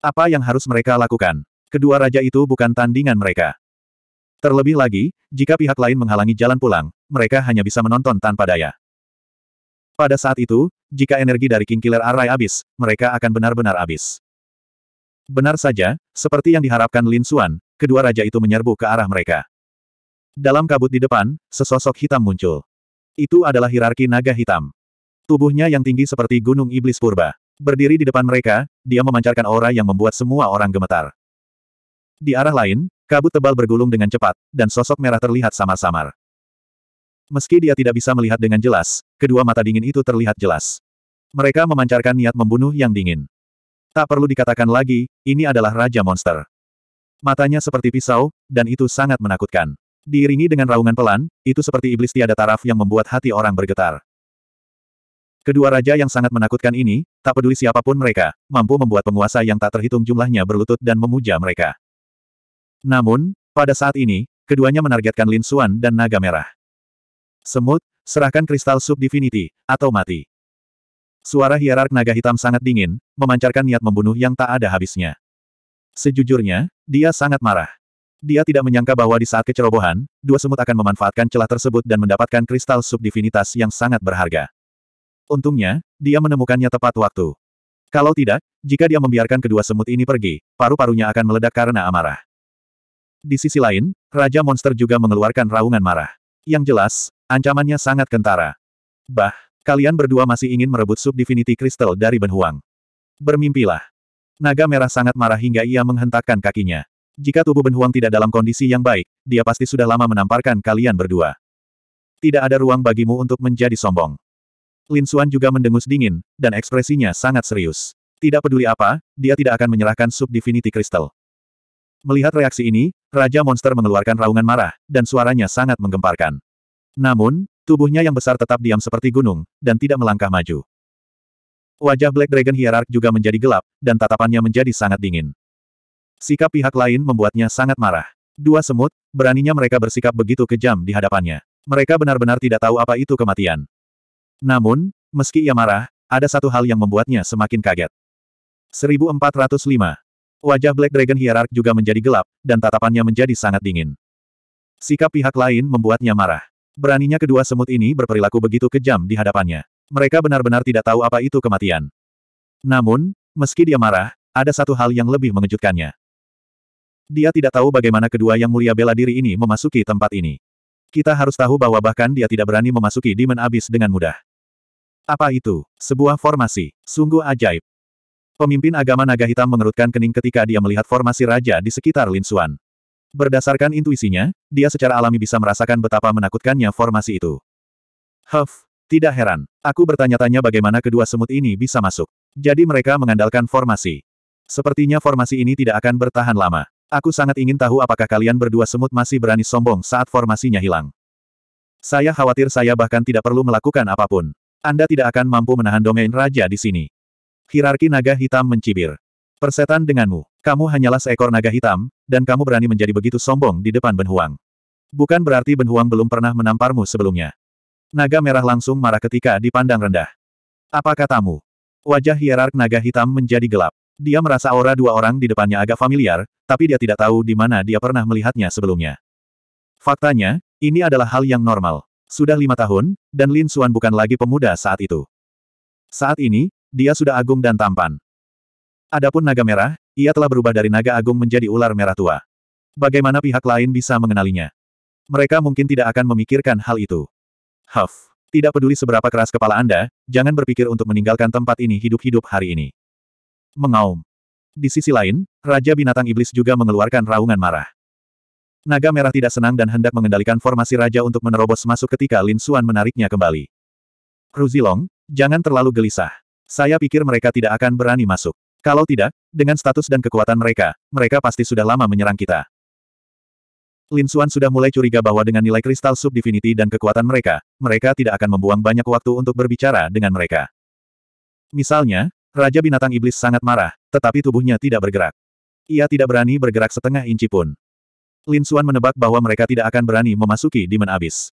Apa yang harus mereka lakukan? Kedua raja itu bukan tandingan mereka. Terlebih lagi, jika pihak lain menghalangi jalan pulang, mereka hanya bisa menonton tanpa daya. Pada saat itu, jika energi dari King Killer Array habis, mereka akan benar-benar habis. Benar saja, seperti yang diharapkan Lin Xuan, kedua raja itu menyerbu ke arah mereka. Dalam kabut di depan, sesosok hitam muncul. Itu adalah hierarki naga hitam. Tubuhnya yang tinggi seperti gunung iblis purba. Berdiri di depan mereka, dia memancarkan aura yang membuat semua orang gemetar. Di arah lain, kabut tebal bergulung dengan cepat, dan sosok merah terlihat samar-samar. Meski dia tidak bisa melihat dengan jelas, kedua mata dingin itu terlihat jelas. Mereka memancarkan niat membunuh yang dingin. Tak perlu dikatakan lagi, ini adalah Raja Monster. Matanya seperti pisau, dan itu sangat menakutkan. Diiringi dengan raungan pelan, itu seperti iblis tiada taraf yang membuat hati orang bergetar. Kedua raja yang sangat menakutkan ini, tak peduli siapapun mereka, mampu membuat penguasa yang tak terhitung jumlahnya berlutut dan memuja mereka. Namun, pada saat ini, keduanya menargetkan Lin Xuan dan Naga Merah. Semut, Serahkan kristal subdivinity, atau mati. Suara hierark naga hitam sangat dingin, memancarkan niat membunuh yang tak ada habisnya. Sejujurnya, dia sangat marah. Dia tidak menyangka bahwa di saat kecerobohan, dua semut akan memanfaatkan celah tersebut dan mendapatkan kristal subdivinitas yang sangat berharga. Untungnya, dia menemukannya tepat waktu. Kalau tidak, jika dia membiarkan kedua semut ini pergi, paru-parunya akan meledak karena amarah. Di sisi lain, Raja Monster juga mengeluarkan raungan marah. Yang jelas, Ancamannya sangat kentara. Bah, kalian berdua masih ingin merebut subdivinity crystal dari Benhuang. Bermimpilah. Naga merah sangat marah hingga ia menghentakkan kakinya. Jika tubuh Benhuang tidak dalam kondisi yang baik, dia pasti sudah lama menamparkan kalian berdua. Tidak ada ruang bagimu untuk menjadi sombong. Lin Xuan juga mendengus dingin, dan ekspresinya sangat serius. Tidak peduli apa, dia tidak akan menyerahkan subdivinity crystal. Melihat reaksi ini, Raja Monster mengeluarkan raungan marah, dan suaranya sangat menggemparkan. Namun, tubuhnya yang besar tetap diam seperti gunung, dan tidak melangkah maju. Wajah Black Dragon Hierarch juga menjadi gelap, dan tatapannya menjadi sangat dingin. Sikap pihak lain membuatnya sangat marah. Dua semut, beraninya mereka bersikap begitu kejam di hadapannya. Mereka benar-benar tidak tahu apa itu kematian. Namun, meski ia marah, ada satu hal yang membuatnya semakin kaget. 1405. Wajah Black Dragon Hierarch juga menjadi gelap, dan tatapannya menjadi sangat dingin. Sikap pihak lain membuatnya marah. Beraninya kedua semut ini berperilaku begitu kejam di hadapannya. Mereka benar-benar tidak tahu apa itu kematian. Namun, meski dia marah, ada satu hal yang lebih mengejutkannya. Dia tidak tahu bagaimana kedua yang mulia bela diri ini memasuki tempat ini. Kita harus tahu bahwa bahkan dia tidak berani memasuki Demon abis dengan mudah. Apa itu? Sebuah formasi. Sungguh ajaib. Pemimpin agama naga hitam mengerutkan kening ketika dia melihat formasi raja di sekitar Lin Linsuan. Berdasarkan intuisinya, dia secara alami bisa merasakan betapa menakutkannya formasi itu. Huff, tidak heran. Aku bertanya-tanya bagaimana kedua semut ini bisa masuk. Jadi mereka mengandalkan formasi. Sepertinya formasi ini tidak akan bertahan lama. Aku sangat ingin tahu apakah kalian berdua semut masih berani sombong saat formasinya hilang. Saya khawatir saya bahkan tidak perlu melakukan apapun. Anda tidak akan mampu menahan domain raja di sini. Hierarki naga hitam mencibir. Persetan denganmu. Kamu hanyalah seekor naga hitam, dan kamu berani menjadi begitu sombong di depan Ben Bukan berarti Ben belum pernah menamparmu sebelumnya. Naga merah langsung marah ketika dipandang rendah. Apa katamu? Wajah hierark naga hitam menjadi gelap. Dia merasa aura dua orang di depannya agak familiar, tapi dia tidak tahu di mana dia pernah melihatnya sebelumnya. Faktanya, ini adalah hal yang normal. Sudah lima tahun, dan Lin Xuan bukan lagi pemuda saat itu. Saat ini, dia sudah agung dan tampan. Adapun naga merah, ia telah berubah dari naga agung menjadi ular merah tua. Bagaimana pihak lain bisa mengenalinya? Mereka mungkin tidak akan memikirkan hal itu. Huff, tidak peduli seberapa keras kepala Anda, jangan berpikir untuk meninggalkan tempat ini hidup-hidup hari ini. Mengaum. Di sisi lain, Raja Binatang Iblis juga mengeluarkan raungan marah. Naga Merah tidak senang dan hendak mengendalikan formasi raja untuk menerobos masuk ketika Lin Suan menariknya kembali. Cruzilong, jangan terlalu gelisah. Saya pikir mereka tidak akan berani masuk. Kalau tidak, dengan status dan kekuatan mereka, mereka pasti sudah lama menyerang kita. Lin Xuan sudah mulai curiga bahwa dengan nilai kristal subdivinity dan kekuatan mereka, mereka tidak akan membuang banyak waktu untuk berbicara dengan mereka. Misalnya, Raja Binatang Iblis sangat marah, tetapi tubuhnya tidak bergerak. Ia tidak berani bergerak setengah inci pun. Lin Xuan menebak bahwa mereka tidak akan berani memasuki Demon Abyss.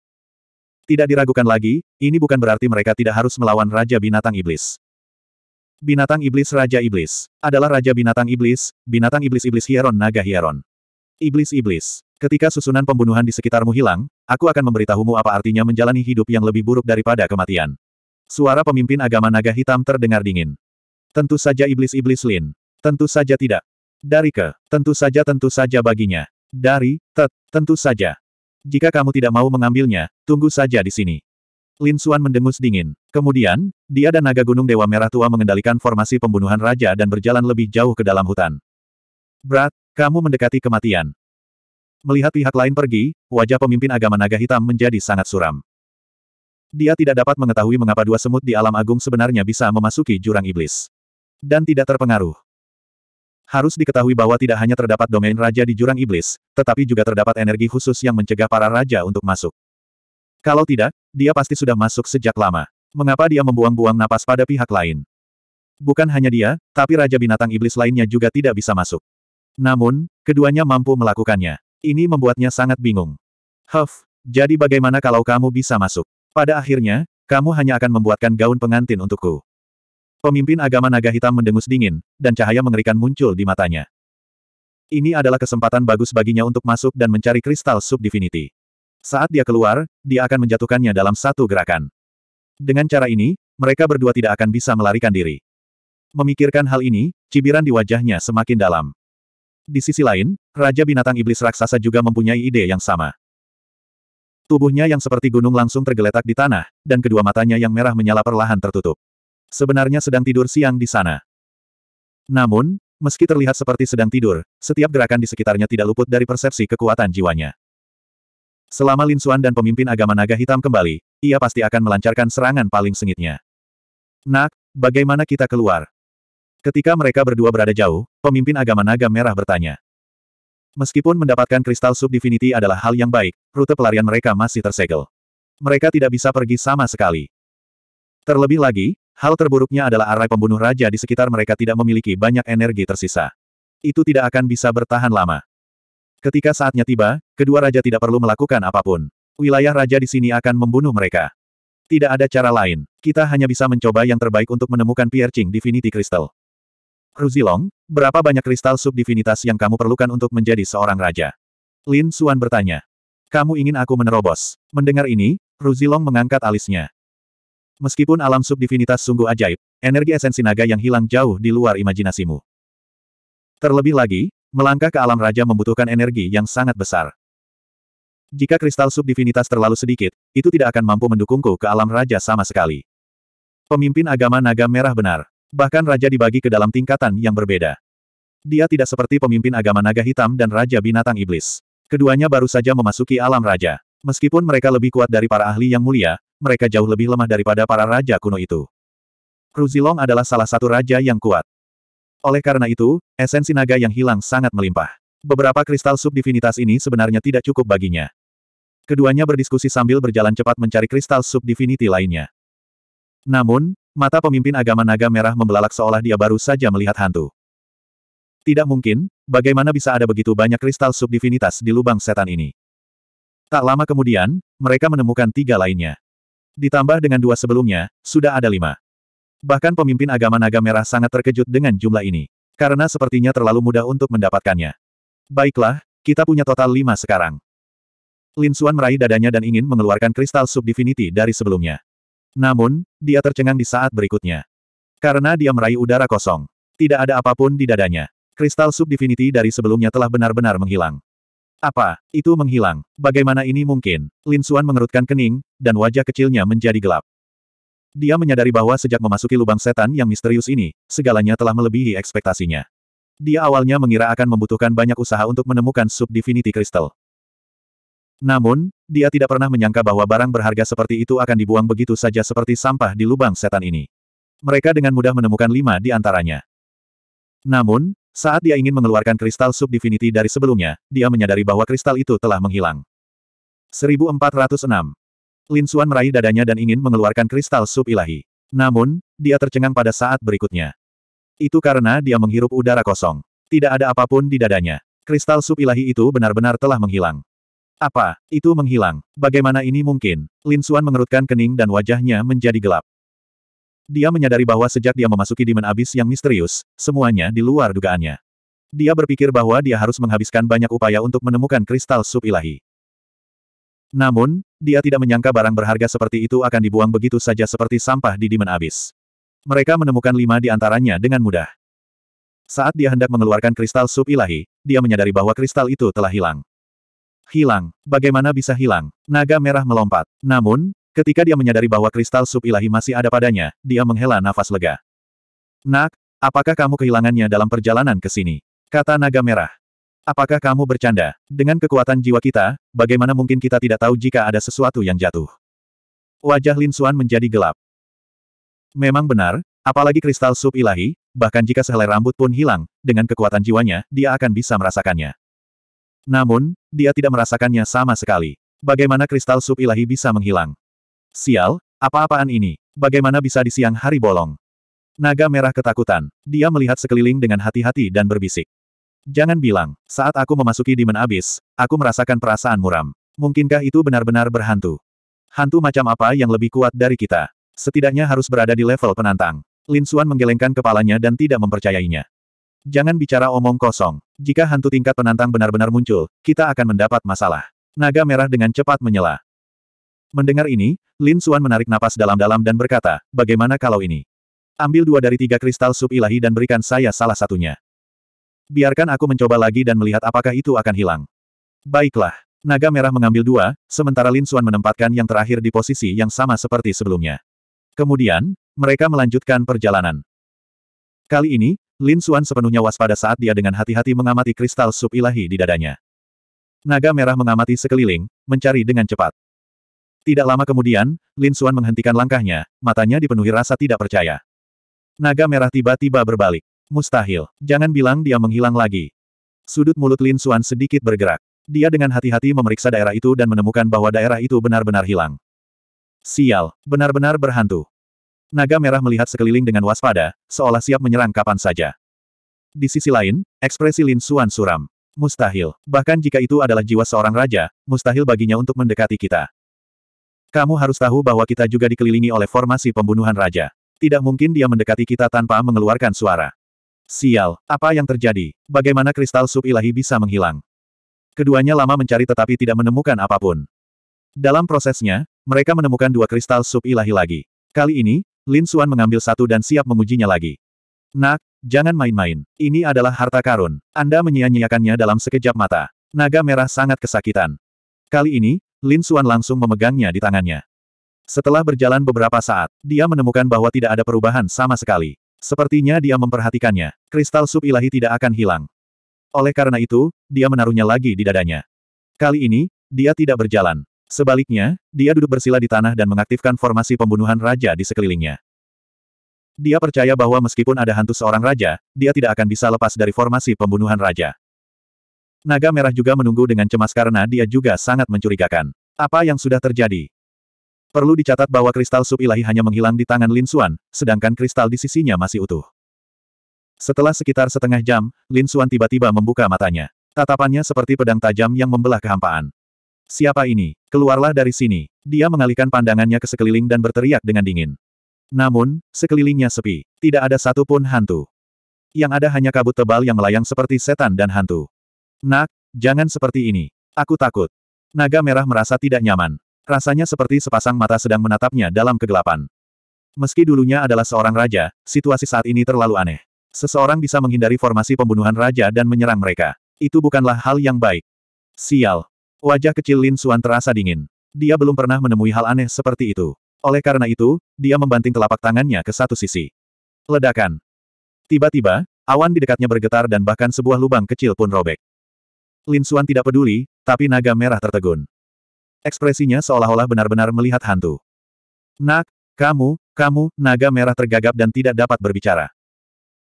Tidak diragukan lagi, ini bukan berarti mereka tidak harus melawan Raja Binatang Iblis. Binatang Iblis Raja Iblis adalah Raja Binatang Iblis, Binatang Iblis-Iblis Hieron Naga Hieron. Iblis-Iblis. Ketika susunan pembunuhan di sekitarmu hilang, aku akan memberitahumu apa artinya menjalani hidup yang lebih buruk daripada kematian. Suara pemimpin agama naga hitam terdengar dingin. Tentu saja iblis-iblis Lin. Tentu saja tidak. Dari ke, tentu saja tentu saja baginya. Dari, tet, tentu saja. Jika kamu tidak mau mengambilnya, tunggu saja di sini. Lin Suan mendengus dingin. Kemudian, dia dan naga gunung Dewa Merah Tua mengendalikan formasi pembunuhan raja dan berjalan lebih jauh ke dalam hutan. Brat, kamu mendekati kematian. Melihat pihak lain pergi, wajah pemimpin agama naga hitam menjadi sangat suram. Dia tidak dapat mengetahui mengapa dua semut di alam agung sebenarnya bisa memasuki jurang iblis. Dan tidak terpengaruh. Harus diketahui bahwa tidak hanya terdapat domain raja di jurang iblis, tetapi juga terdapat energi khusus yang mencegah para raja untuk masuk. Kalau tidak, dia pasti sudah masuk sejak lama. Mengapa dia membuang-buang napas pada pihak lain? Bukan hanya dia, tapi Raja Binatang Iblis lainnya juga tidak bisa masuk. Namun, keduanya mampu melakukannya. Ini membuatnya sangat bingung. Huff, jadi bagaimana kalau kamu bisa masuk? Pada akhirnya, kamu hanya akan membuatkan gaun pengantin untukku. Pemimpin agama naga hitam mendengus dingin, dan cahaya mengerikan muncul di matanya. Ini adalah kesempatan bagus baginya untuk masuk dan mencari kristal subdivinity. Saat dia keluar, dia akan menjatuhkannya dalam satu gerakan. Dengan cara ini, mereka berdua tidak akan bisa melarikan diri. Memikirkan hal ini, cibiran di wajahnya semakin dalam. Di sisi lain, Raja Binatang Iblis Raksasa juga mempunyai ide yang sama. Tubuhnya yang seperti gunung langsung tergeletak di tanah, dan kedua matanya yang merah menyala perlahan tertutup. Sebenarnya sedang tidur siang di sana. Namun, meski terlihat seperti sedang tidur, setiap gerakan di sekitarnya tidak luput dari persepsi kekuatan jiwanya. Selama Lin Xuan dan pemimpin agama naga hitam kembali, ia pasti akan melancarkan serangan paling sengitnya. Nak, bagaimana kita keluar? Ketika mereka berdua berada jauh, pemimpin agama naga merah bertanya. Meskipun mendapatkan kristal subdivinity adalah hal yang baik, rute pelarian mereka masih tersegel. Mereka tidak bisa pergi sama sekali. Terlebih lagi, hal terburuknya adalah arai pembunuh raja di sekitar mereka tidak memiliki banyak energi tersisa. Itu tidak akan bisa bertahan lama. Ketika saatnya tiba, kedua raja tidak perlu melakukan apapun. Wilayah raja di sini akan membunuh mereka. Tidak ada cara lain. Kita hanya bisa mencoba yang terbaik untuk menemukan Piercing Divinity Crystal. Ruzilong, berapa banyak kristal subdivinitas yang kamu perlukan untuk menjadi seorang raja? Lin Suan bertanya. Kamu ingin aku menerobos? Mendengar ini, Ruzilong mengangkat alisnya. Meskipun alam subdivinitas sungguh ajaib, energi esensi naga yang hilang jauh di luar imajinasimu. Terlebih lagi, Melangkah ke alam raja membutuhkan energi yang sangat besar. Jika kristal subdivinitas terlalu sedikit, itu tidak akan mampu mendukungku ke alam raja sama sekali. Pemimpin agama naga merah benar. Bahkan raja dibagi ke dalam tingkatan yang berbeda. Dia tidak seperti pemimpin agama naga hitam dan raja binatang iblis. Keduanya baru saja memasuki alam raja. Meskipun mereka lebih kuat dari para ahli yang mulia, mereka jauh lebih lemah daripada para raja kuno itu. Ruzilong adalah salah satu raja yang kuat. Oleh karena itu, esensi naga yang hilang sangat melimpah. Beberapa kristal subdivinitas ini sebenarnya tidak cukup baginya. Keduanya berdiskusi sambil berjalan cepat mencari kristal subdivinity lainnya. Namun, mata pemimpin agama naga merah membelalak seolah dia baru saja melihat hantu. Tidak mungkin, bagaimana bisa ada begitu banyak kristal subdivinitas di lubang setan ini. Tak lama kemudian, mereka menemukan tiga lainnya. Ditambah dengan dua sebelumnya, sudah ada lima. Bahkan pemimpin agama naga merah sangat terkejut dengan jumlah ini. Karena sepertinya terlalu mudah untuk mendapatkannya. Baiklah, kita punya total lima sekarang. Lin Xuan meraih dadanya dan ingin mengeluarkan kristal subdivinity dari sebelumnya. Namun, dia tercengang di saat berikutnya. Karena dia meraih udara kosong. Tidak ada apapun di dadanya. Kristal subdivinity dari sebelumnya telah benar-benar menghilang. Apa? Itu menghilang. Bagaimana ini mungkin? Lin Xuan mengerutkan kening, dan wajah kecilnya menjadi gelap. Dia menyadari bahwa sejak memasuki lubang setan yang misterius ini, segalanya telah melebihi ekspektasinya. Dia awalnya mengira akan membutuhkan banyak usaha untuk menemukan sub-divinity crystal. Namun, dia tidak pernah menyangka bahwa barang berharga seperti itu akan dibuang begitu saja seperti sampah di lubang setan ini. Mereka dengan mudah menemukan lima di antaranya. Namun, saat dia ingin mengeluarkan kristal sub-divinity dari sebelumnya, dia menyadari bahwa kristal itu telah menghilang. 1406 Lin Suan meraih dadanya dan ingin mengeluarkan kristal sup ilahi. Namun, dia tercengang pada saat berikutnya. Itu karena dia menghirup udara kosong. Tidak ada apapun di dadanya. Kristal sup ilahi itu benar-benar telah menghilang. Apa? Itu menghilang. Bagaimana ini mungkin? Lin Suan mengerutkan kening dan wajahnya menjadi gelap. Dia menyadari bahwa sejak dia memasuki Demon Abyss yang misterius, semuanya di luar dugaannya. Dia berpikir bahwa dia harus menghabiskan banyak upaya untuk menemukan kristal sup ilahi. Namun, dia tidak menyangka barang berharga seperti itu akan dibuang begitu saja seperti sampah di dimen abis. Mereka menemukan lima di antaranya dengan mudah. Saat dia hendak mengeluarkan kristal sub ilahi, dia menyadari bahwa kristal itu telah hilang. Hilang? Bagaimana bisa hilang? Naga merah melompat. Namun, ketika dia menyadari bahwa kristal sub ilahi masih ada padanya, dia menghela nafas lega. Nak, apakah kamu kehilangannya dalam perjalanan ke sini? Kata naga merah. Apakah kamu bercanda? Dengan kekuatan jiwa kita, bagaimana mungkin kita tidak tahu jika ada sesuatu yang jatuh? Wajah Lin Xuan menjadi gelap. Memang benar, apalagi kristal sub ilahi, bahkan jika sehelai rambut pun hilang, dengan kekuatan jiwanya, dia akan bisa merasakannya. Namun, dia tidak merasakannya sama sekali. Bagaimana kristal sub ilahi bisa menghilang? Sial, apa-apaan ini? Bagaimana bisa di siang hari bolong? Naga merah ketakutan. Dia melihat sekeliling dengan hati-hati dan berbisik. Jangan bilang, saat aku memasuki Demon abis, aku merasakan perasaan muram. Mungkinkah itu benar-benar berhantu? Hantu macam apa yang lebih kuat dari kita? Setidaknya harus berada di level penantang. Lin Xuan menggelengkan kepalanya dan tidak mempercayainya. Jangan bicara omong kosong. Jika hantu tingkat penantang benar-benar muncul, kita akan mendapat masalah. Naga merah dengan cepat menyela. Mendengar ini, Lin Xuan menarik napas dalam-dalam dan berkata, bagaimana kalau ini? Ambil dua dari tiga kristal sub ilahi dan berikan saya salah satunya. Biarkan aku mencoba lagi dan melihat apakah itu akan hilang. Baiklah. Naga merah mengambil dua, sementara Lin Xuan menempatkan yang terakhir di posisi yang sama seperti sebelumnya. Kemudian, mereka melanjutkan perjalanan. Kali ini, Lin Xuan sepenuhnya waspada saat dia dengan hati-hati mengamati kristal sub ilahi di dadanya. Naga merah mengamati sekeliling, mencari dengan cepat. Tidak lama kemudian, Lin Xuan menghentikan langkahnya, matanya dipenuhi rasa tidak percaya. Naga merah tiba-tiba berbalik. Mustahil. Jangan bilang dia menghilang lagi. Sudut mulut Lin Suan sedikit bergerak. Dia dengan hati-hati memeriksa daerah itu dan menemukan bahwa daerah itu benar-benar hilang. Sial, benar-benar berhantu. Naga merah melihat sekeliling dengan waspada, seolah siap menyerang kapan saja. Di sisi lain, ekspresi Lin Suan suram. Mustahil. Bahkan jika itu adalah jiwa seorang raja, mustahil baginya untuk mendekati kita. Kamu harus tahu bahwa kita juga dikelilingi oleh formasi pembunuhan raja. Tidak mungkin dia mendekati kita tanpa mengeluarkan suara. Sial, apa yang terjadi? Bagaimana kristal sub ilahi bisa menghilang? Keduanya lama mencari tetapi tidak menemukan apapun. Dalam prosesnya, mereka menemukan dua kristal sub ilahi lagi. Kali ini, Lin Xuan mengambil satu dan siap mengujinya lagi. Nak, jangan main-main. Ini adalah harta karun. Anda menyia-nyiakannya dalam sekejap mata. Naga merah sangat kesakitan. Kali ini, Lin Xuan langsung memegangnya di tangannya. Setelah berjalan beberapa saat, dia menemukan bahwa tidak ada perubahan sama sekali. Sepertinya dia memperhatikannya. Kristal sub ilahi tidak akan hilang. Oleh karena itu, dia menaruhnya lagi di dadanya. Kali ini, dia tidak berjalan. Sebaliknya, dia duduk bersila di tanah dan mengaktifkan formasi pembunuhan raja di sekelilingnya. Dia percaya bahwa meskipun ada hantu seorang raja, dia tidak akan bisa lepas dari formasi pembunuhan raja. Naga merah juga menunggu dengan cemas karena dia juga sangat mencurigakan. Apa yang sudah terjadi? Perlu dicatat bahwa kristal sub ilahi hanya menghilang di tangan Lin Xuan, sedangkan kristal di sisinya masih utuh. Setelah sekitar setengah jam, Lin Xuan tiba-tiba membuka matanya. Tatapannya seperti pedang tajam yang membelah kehampaan. Siapa ini? Keluarlah dari sini. Dia mengalihkan pandangannya ke sekeliling dan berteriak dengan dingin. Namun, sekelilingnya sepi. Tidak ada satupun hantu. Yang ada hanya kabut tebal yang melayang seperti setan dan hantu. Nak, jangan seperti ini. Aku takut. Naga merah merasa tidak nyaman. Rasanya seperti sepasang mata sedang menatapnya dalam kegelapan. Meski dulunya adalah seorang raja, situasi saat ini terlalu aneh. Seseorang bisa menghindari formasi pembunuhan raja dan menyerang mereka. Itu bukanlah hal yang baik. Sial. Wajah kecil Lin Suan terasa dingin. Dia belum pernah menemui hal aneh seperti itu. Oleh karena itu, dia membanting telapak tangannya ke satu sisi. Ledakan. Tiba-tiba, awan di dekatnya bergetar dan bahkan sebuah lubang kecil pun robek. Lin Suan tidak peduli, tapi naga merah tertegun. Ekspresinya seolah-olah benar-benar melihat hantu. Nak, kamu, kamu, naga merah tergagap dan tidak dapat berbicara.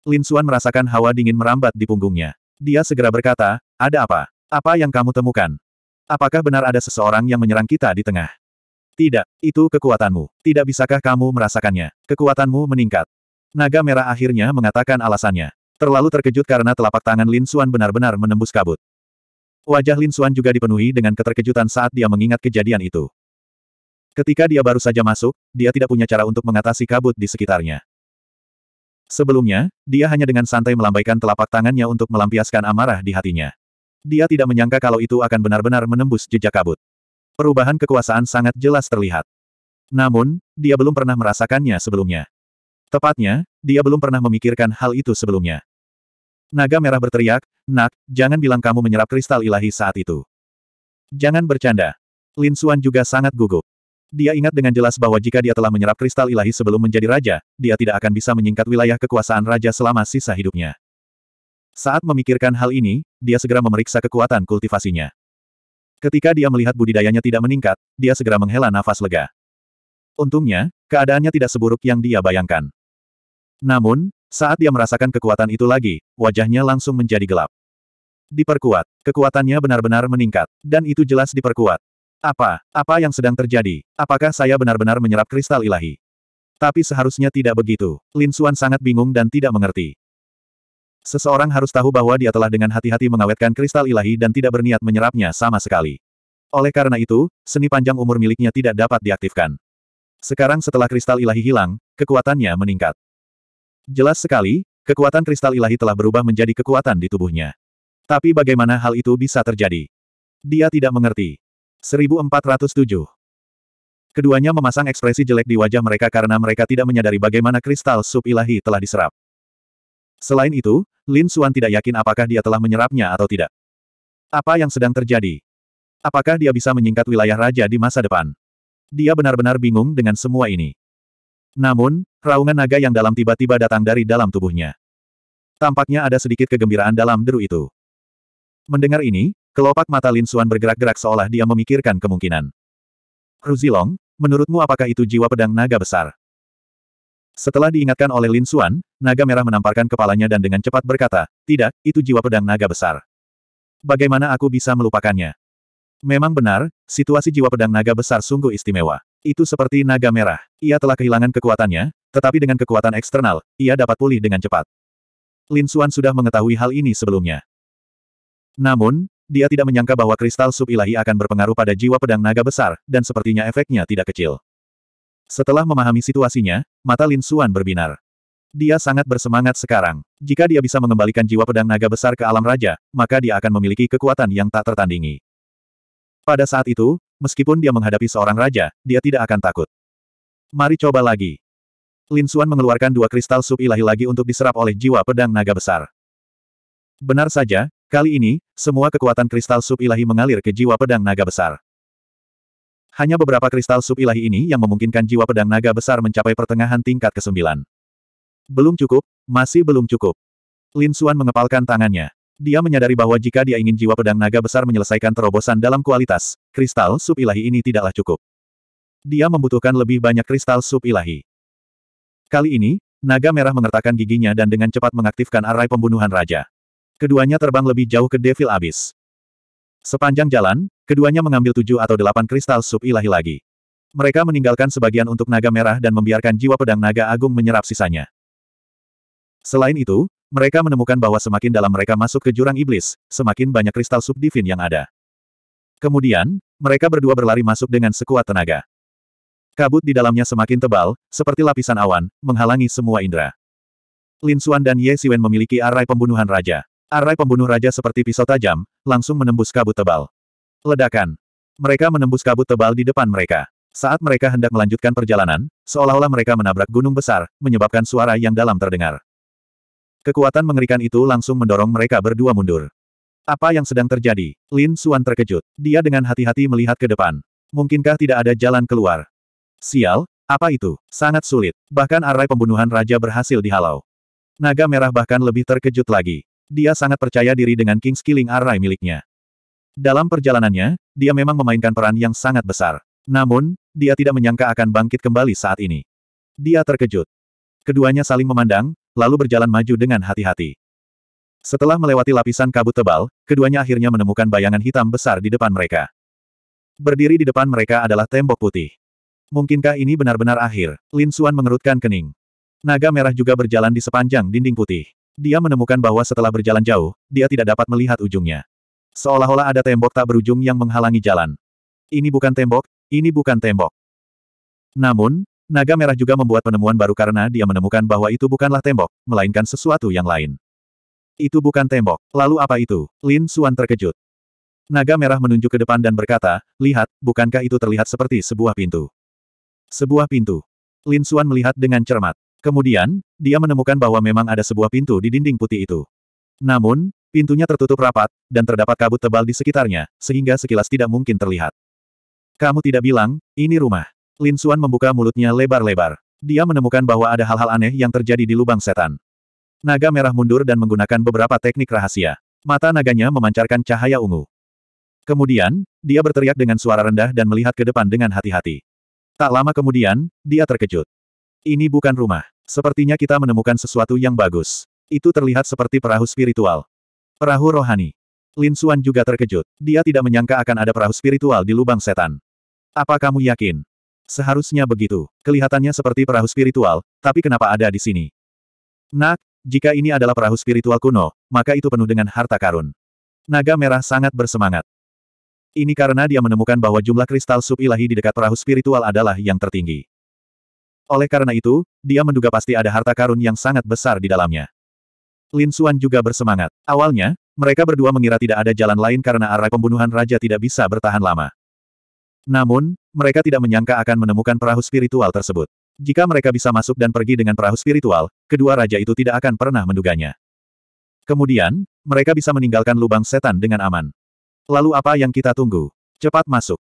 Lin Xuan merasakan hawa dingin merambat di punggungnya. Dia segera berkata, ada apa? Apa yang kamu temukan? Apakah benar ada seseorang yang menyerang kita di tengah? Tidak, itu kekuatanmu. Tidak bisakah kamu merasakannya? Kekuatanmu meningkat. Naga merah akhirnya mengatakan alasannya. Terlalu terkejut karena telapak tangan Lin Xuan benar-benar menembus kabut. Wajah Lin Xuan juga dipenuhi dengan keterkejutan saat dia mengingat kejadian itu. Ketika dia baru saja masuk, dia tidak punya cara untuk mengatasi kabut di sekitarnya. Sebelumnya, dia hanya dengan santai melambaikan telapak tangannya untuk melampiaskan amarah di hatinya. Dia tidak menyangka kalau itu akan benar-benar menembus jejak kabut. Perubahan kekuasaan sangat jelas terlihat. Namun, dia belum pernah merasakannya sebelumnya. Tepatnya, dia belum pernah memikirkan hal itu sebelumnya. Naga merah berteriak, Nak, jangan bilang kamu menyerap kristal ilahi saat itu. Jangan bercanda. Lin Xuan juga sangat gugup. Dia ingat dengan jelas bahwa jika dia telah menyerap kristal ilahi sebelum menjadi raja, dia tidak akan bisa menyingkat wilayah kekuasaan raja selama sisa hidupnya. Saat memikirkan hal ini, dia segera memeriksa kekuatan kultivasinya. Ketika dia melihat budidayanya tidak meningkat, dia segera menghela nafas lega. Untungnya, keadaannya tidak seburuk yang dia bayangkan. Namun, saat dia merasakan kekuatan itu lagi, wajahnya langsung menjadi gelap. Diperkuat. Kekuatannya benar-benar meningkat. Dan itu jelas diperkuat. Apa? Apa yang sedang terjadi? Apakah saya benar-benar menyerap kristal ilahi? Tapi seharusnya tidak begitu. Lin Suan sangat bingung dan tidak mengerti. Seseorang harus tahu bahwa dia telah dengan hati-hati mengawetkan kristal ilahi dan tidak berniat menyerapnya sama sekali. Oleh karena itu, seni panjang umur miliknya tidak dapat diaktifkan. Sekarang setelah kristal ilahi hilang, kekuatannya meningkat. Jelas sekali, kekuatan kristal ilahi telah berubah menjadi kekuatan di tubuhnya. Tapi bagaimana hal itu bisa terjadi? Dia tidak mengerti. 1407 Keduanya memasang ekspresi jelek di wajah mereka karena mereka tidak menyadari bagaimana kristal sub ilahi telah diserap. Selain itu, Lin Xuan tidak yakin apakah dia telah menyerapnya atau tidak. Apa yang sedang terjadi? Apakah dia bisa menyingkat wilayah raja di masa depan? Dia benar-benar bingung dengan semua ini. Namun, Raungan naga yang dalam tiba-tiba datang dari dalam tubuhnya. Tampaknya ada sedikit kegembiraan dalam deru itu. Mendengar ini, kelopak mata Lin Xuan bergerak-gerak seolah dia memikirkan kemungkinan. Ruzilong, menurutmu apakah itu jiwa pedang naga besar? Setelah diingatkan oleh Lin Xuan, naga merah menamparkan kepalanya dan dengan cepat berkata, tidak, itu jiwa pedang naga besar. Bagaimana aku bisa melupakannya? Memang benar, situasi jiwa pedang naga besar sungguh istimewa. Itu seperti naga merah. Ia telah kehilangan kekuatannya, tetapi dengan kekuatan eksternal, ia dapat pulih dengan cepat. Lin Xuan sudah mengetahui hal ini sebelumnya. Namun, dia tidak menyangka bahwa kristal sub ilahi akan berpengaruh pada jiwa pedang naga besar, dan sepertinya efeknya tidak kecil. Setelah memahami situasinya, mata Lin Xuan berbinar. Dia sangat bersemangat sekarang. Jika dia bisa mengembalikan jiwa pedang naga besar ke alam raja, maka dia akan memiliki kekuatan yang tak tertandingi. Pada saat itu, Meskipun dia menghadapi seorang raja, dia tidak akan takut. Mari coba lagi. Lin Xuan mengeluarkan dua kristal sub ilahi lagi untuk diserap oleh jiwa pedang naga besar. Benar saja, kali ini, semua kekuatan kristal sub ilahi mengalir ke jiwa pedang naga besar. Hanya beberapa kristal sub ilahi ini yang memungkinkan jiwa pedang naga besar mencapai pertengahan tingkat ke-9. Belum cukup, masih belum cukup. Lin Xuan mengepalkan tangannya. Dia menyadari bahwa jika dia ingin jiwa pedang naga besar menyelesaikan terobosan dalam kualitas, kristal sub ilahi ini tidaklah cukup. Dia membutuhkan lebih banyak kristal sub ilahi. Kali ini, naga merah mengertakkan giginya dan dengan cepat mengaktifkan arai pembunuhan raja. Keduanya terbang lebih jauh ke Devil Abyss. Sepanjang jalan, keduanya mengambil tujuh atau delapan kristal sub ilahi lagi. Mereka meninggalkan sebagian untuk naga merah dan membiarkan jiwa pedang naga agung menyerap sisanya. Selain itu, mereka menemukan bahwa semakin dalam mereka masuk ke jurang iblis, semakin banyak kristal subdivin yang ada. Kemudian, mereka berdua berlari masuk dengan sekuat tenaga. Kabut di dalamnya semakin tebal, seperti lapisan awan, menghalangi semua indera. Lin Xuan dan Ye Siwen memiliki arai pembunuhan raja. Arai pembunuh raja seperti pisau tajam, langsung menembus kabut tebal. Ledakan. Mereka menembus kabut tebal di depan mereka. Saat mereka hendak melanjutkan perjalanan, seolah-olah mereka menabrak gunung besar, menyebabkan suara yang dalam terdengar. Kekuatan mengerikan itu langsung mendorong mereka berdua mundur. Apa yang sedang terjadi? Lin Suan terkejut. Dia dengan hati-hati melihat ke depan. Mungkinkah tidak ada jalan keluar? Sial, apa itu? Sangat sulit. Bahkan arai pembunuhan raja berhasil dihalau. Naga merah bahkan lebih terkejut lagi. Dia sangat percaya diri dengan King's Killing arai miliknya. Dalam perjalanannya, dia memang memainkan peran yang sangat besar. Namun, dia tidak menyangka akan bangkit kembali saat ini. Dia terkejut. Keduanya saling memandang, lalu berjalan maju dengan hati-hati. Setelah melewati lapisan kabut tebal, keduanya akhirnya menemukan bayangan hitam besar di depan mereka. Berdiri di depan mereka adalah tembok putih. Mungkinkah ini benar-benar akhir? Lin Xuan mengerutkan kening. Naga merah juga berjalan di sepanjang dinding putih. Dia menemukan bahwa setelah berjalan jauh, dia tidak dapat melihat ujungnya. Seolah-olah ada tembok tak berujung yang menghalangi jalan. Ini bukan tembok, ini bukan tembok. Namun, Naga Merah juga membuat penemuan baru karena dia menemukan bahwa itu bukanlah tembok, melainkan sesuatu yang lain. Itu bukan tembok. Lalu apa itu? Lin Suan terkejut. Naga Merah menunjuk ke depan dan berkata, lihat, bukankah itu terlihat seperti sebuah pintu? Sebuah pintu. Lin Suan melihat dengan cermat. Kemudian, dia menemukan bahwa memang ada sebuah pintu di dinding putih itu. Namun, pintunya tertutup rapat, dan terdapat kabut tebal di sekitarnya, sehingga sekilas tidak mungkin terlihat. Kamu tidak bilang, ini rumah. Lin Suan membuka mulutnya lebar-lebar. Dia menemukan bahwa ada hal-hal aneh yang terjadi di lubang setan. Naga merah mundur dan menggunakan beberapa teknik rahasia. Mata naganya memancarkan cahaya ungu. Kemudian, dia berteriak dengan suara rendah dan melihat ke depan dengan hati-hati. Tak lama kemudian, dia terkejut. Ini bukan rumah. Sepertinya kita menemukan sesuatu yang bagus. Itu terlihat seperti perahu spiritual. Perahu rohani. Lin Suan juga terkejut. Dia tidak menyangka akan ada perahu spiritual di lubang setan. Apa kamu yakin? Seharusnya begitu. Kelihatannya seperti perahu spiritual, tapi kenapa ada di sini? Nak, jika ini adalah perahu spiritual kuno, maka itu penuh dengan harta karun. Naga merah sangat bersemangat. Ini karena dia menemukan bahwa jumlah kristal sub-ilahi di dekat perahu spiritual adalah yang tertinggi. Oleh karena itu, dia menduga pasti ada harta karun yang sangat besar di dalamnya. Lin Xuan juga bersemangat. Awalnya, mereka berdua mengira tidak ada jalan lain karena arah pembunuhan raja tidak bisa bertahan lama. Namun, mereka tidak menyangka akan menemukan perahu spiritual tersebut. Jika mereka bisa masuk dan pergi dengan perahu spiritual, kedua raja itu tidak akan pernah menduganya. Kemudian, mereka bisa meninggalkan lubang setan dengan aman. Lalu apa yang kita tunggu? Cepat masuk.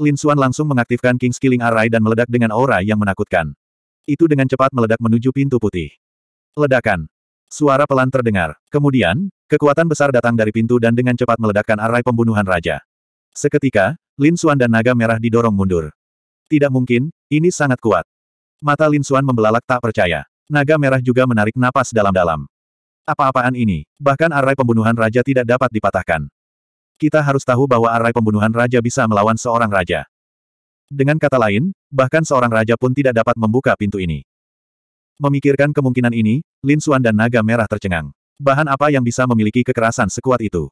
Lin Xuan langsung mengaktifkan King's Killing Array dan meledak dengan aura yang menakutkan. Itu dengan cepat meledak menuju pintu putih. Ledakan. Suara pelan terdengar. Kemudian, kekuatan besar datang dari pintu dan dengan cepat meledakkan array pembunuhan raja. Seketika, Lin Xuan dan naga merah didorong mundur. Tidak mungkin, ini sangat kuat. Mata Lin Xuan membelalak tak percaya. Naga merah juga menarik napas dalam-dalam. Apa-apaan ini? Bahkan arai pembunuhan raja tidak dapat dipatahkan. Kita harus tahu bahwa arai pembunuhan raja bisa melawan seorang raja. Dengan kata lain, bahkan seorang raja pun tidak dapat membuka pintu ini. Memikirkan kemungkinan ini, Lin Xuan dan naga merah tercengang. Bahan apa yang bisa memiliki kekerasan sekuat itu?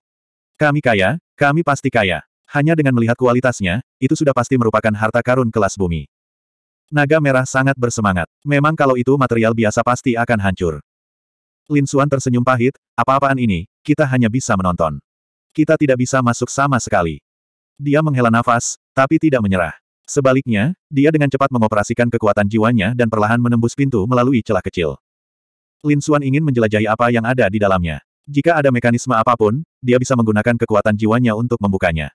Kami kaya, kami pasti kaya. Hanya dengan melihat kualitasnya, itu sudah pasti merupakan harta karun kelas bumi. Naga merah sangat bersemangat. Memang kalau itu material biasa pasti akan hancur. Lin Xuan tersenyum pahit, apa-apaan ini, kita hanya bisa menonton. Kita tidak bisa masuk sama sekali. Dia menghela nafas, tapi tidak menyerah. Sebaliknya, dia dengan cepat mengoperasikan kekuatan jiwanya dan perlahan menembus pintu melalui celah kecil. Lin Xuan ingin menjelajahi apa yang ada di dalamnya. Jika ada mekanisme apapun, dia bisa menggunakan kekuatan jiwanya untuk membukanya.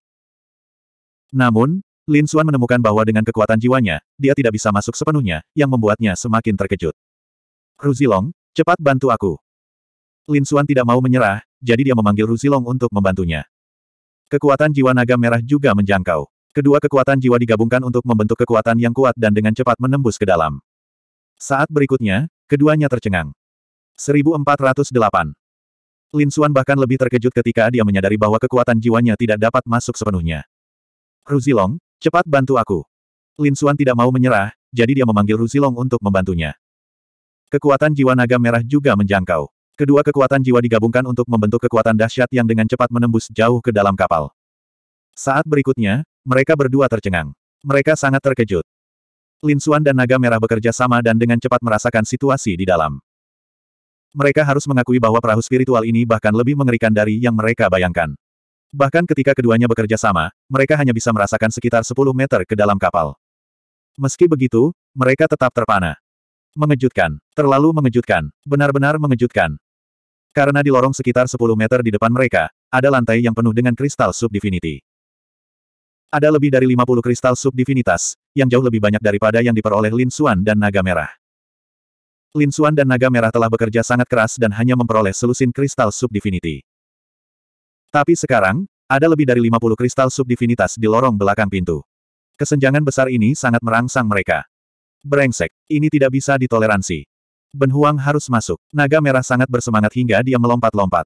Namun, Lin Xuan menemukan bahwa dengan kekuatan jiwanya, dia tidak bisa masuk sepenuhnya, yang membuatnya semakin terkejut. Ruzilong, cepat bantu aku. Lin Xuan tidak mau menyerah, jadi dia memanggil Ruzilong untuk membantunya. Kekuatan jiwa naga merah juga menjangkau. Kedua kekuatan jiwa digabungkan untuk membentuk kekuatan yang kuat dan dengan cepat menembus ke dalam. Saat berikutnya, keduanya tercengang. 1408. Lin Xuan bahkan lebih terkejut ketika dia menyadari bahwa kekuatan jiwanya tidak dapat masuk sepenuhnya. Ruzilong, cepat bantu aku. Lin Xuan tidak mau menyerah, jadi dia memanggil Ruzilong untuk membantunya. Kekuatan jiwa naga merah juga menjangkau. Kedua kekuatan jiwa digabungkan untuk membentuk kekuatan dahsyat yang dengan cepat menembus jauh ke dalam kapal. Saat berikutnya, mereka berdua tercengang. Mereka sangat terkejut. Lin Xuan dan Naga Merah bekerja sama dan dengan cepat merasakan situasi di dalam. Mereka harus mengakui bahwa perahu spiritual ini bahkan lebih mengerikan dari yang mereka bayangkan. Bahkan ketika keduanya bekerja sama, mereka hanya bisa merasakan sekitar 10 meter ke dalam kapal. Meski begitu, mereka tetap terpana. Mengejutkan. Terlalu mengejutkan. Benar-benar mengejutkan. Karena di lorong sekitar 10 meter di depan mereka, ada lantai yang penuh dengan kristal subdivinity. Ada lebih dari 50 kristal subdivinitas, yang jauh lebih banyak daripada yang diperoleh Lin Xuan dan Naga Merah. Lin Xuan dan Naga Merah telah bekerja sangat keras dan hanya memperoleh selusin kristal subdivinity. Tapi sekarang, ada lebih dari 50 kristal subdivinitas di lorong belakang pintu. Kesenjangan besar ini sangat merangsang mereka. Brengsek, ini tidak bisa ditoleransi. Benhuang harus masuk. Naga merah sangat bersemangat hingga dia melompat-lompat.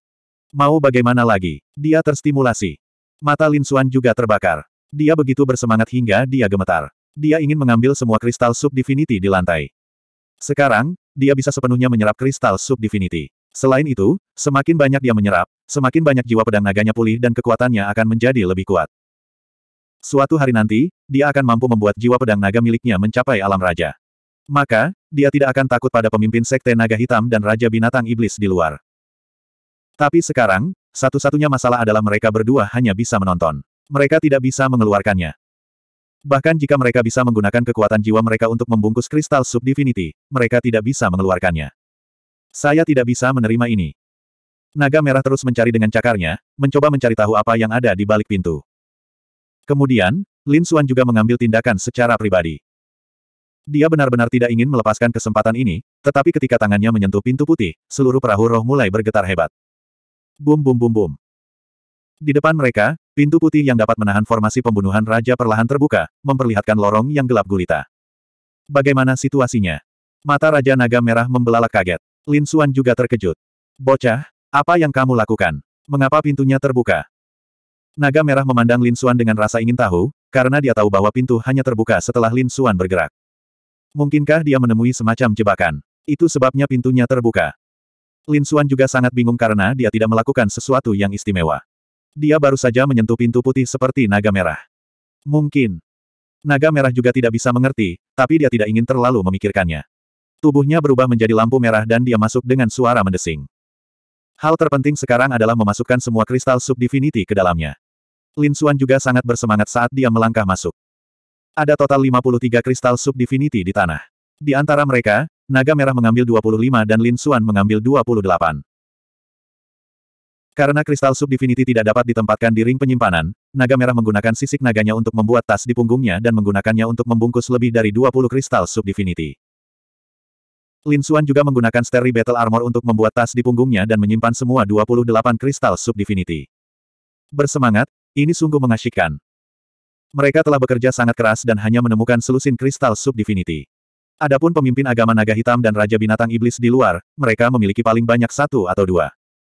Mau bagaimana lagi? Dia terstimulasi. Mata Lin Xuan juga terbakar. Dia begitu bersemangat hingga dia gemetar. Dia ingin mengambil semua kristal subdivinity di lantai. Sekarang, dia bisa sepenuhnya menyerap kristal subdivinity. Selain itu, semakin banyak dia menyerap, semakin banyak jiwa pedang naganya pulih dan kekuatannya akan menjadi lebih kuat. Suatu hari nanti, dia akan mampu membuat jiwa pedang naga miliknya mencapai alam raja. Maka, dia tidak akan takut pada pemimpin sekte naga hitam dan raja binatang iblis di luar. Tapi sekarang, satu-satunya masalah adalah mereka berdua hanya bisa menonton. Mereka tidak bisa mengeluarkannya. Bahkan jika mereka bisa menggunakan kekuatan jiwa mereka untuk membungkus kristal subdivinity, mereka tidak bisa mengeluarkannya. Saya tidak bisa menerima ini. Naga merah terus mencari dengan cakarnya, mencoba mencari tahu apa yang ada di balik pintu. Kemudian, Lin Xuan juga mengambil tindakan secara pribadi. Dia benar-benar tidak ingin melepaskan kesempatan ini, tetapi ketika tangannya menyentuh pintu putih, seluruh perahu roh mulai bergetar hebat. Bum bum bum bum. Di depan mereka, pintu putih yang dapat menahan formasi pembunuhan raja perlahan terbuka, memperlihatkan lorong yang gelap gulita. Bagaimana situasinya? Mata Raja Naga Merah membelalak kaget. Lin Suan juga terkejut. Bocah, apa yang kamu lakukan? Mengapa pintunya terbuka? Naga merah memandang Lin Suan dengan rasa ingin tahu, karena dia tahu bahwa pintu hanya terbuka setelah Lin Suan bergerak. Mungkinkah dia menemui semacam jebakan? Itu sebabnya pintunya terbuka. Lin Suan juga sangat bingung karena dia tidak melakukan sesuatu yang istimewa. Dia baru saja menyentuh pintu putih seperti naga merah. Mungkin. Naga merah juga tidak bisa mengerti, tapi dia tidak ingin terlalu memikirkannya. Tubuhnya berubah menjadi lampu merah dan dia masuk dengan suara mendesing. Hal terpenting sekarang adalah memasukkan semua kristal subdivinity ke dalamnya. Lin Xuan juga sangat bersemangat saat dia melangkah masuk. Ada total 53 kristal subdivinity di tanah. Di antara mereka, naga merah mengambil 25 dan Lin Xuan mengambil 28. Karena kristal subdivinity tidak dapat ditempatkan di ring penyimpanan, naga merah menggunakan sisik naganya untuk membuat tas di punggungnya dan menggunakannya untuk membungkus lebih dari 20 kristal subdivinity. Lin Xuan juga menggunakan Sterry Battle Armor untuk membuat tas di punggungnya dan menyimpan semua 28 kristal subdivinity. Bersemangat, ini sungguh mengasyikkan. Mereka telah bekerja sangat keras dan hanya menemukan selusin kristal subdivinity. Adapun pemimpin agama naga hitam dan raja binatang iblis di luar, mereka memiliki paling banyak satu atau dua.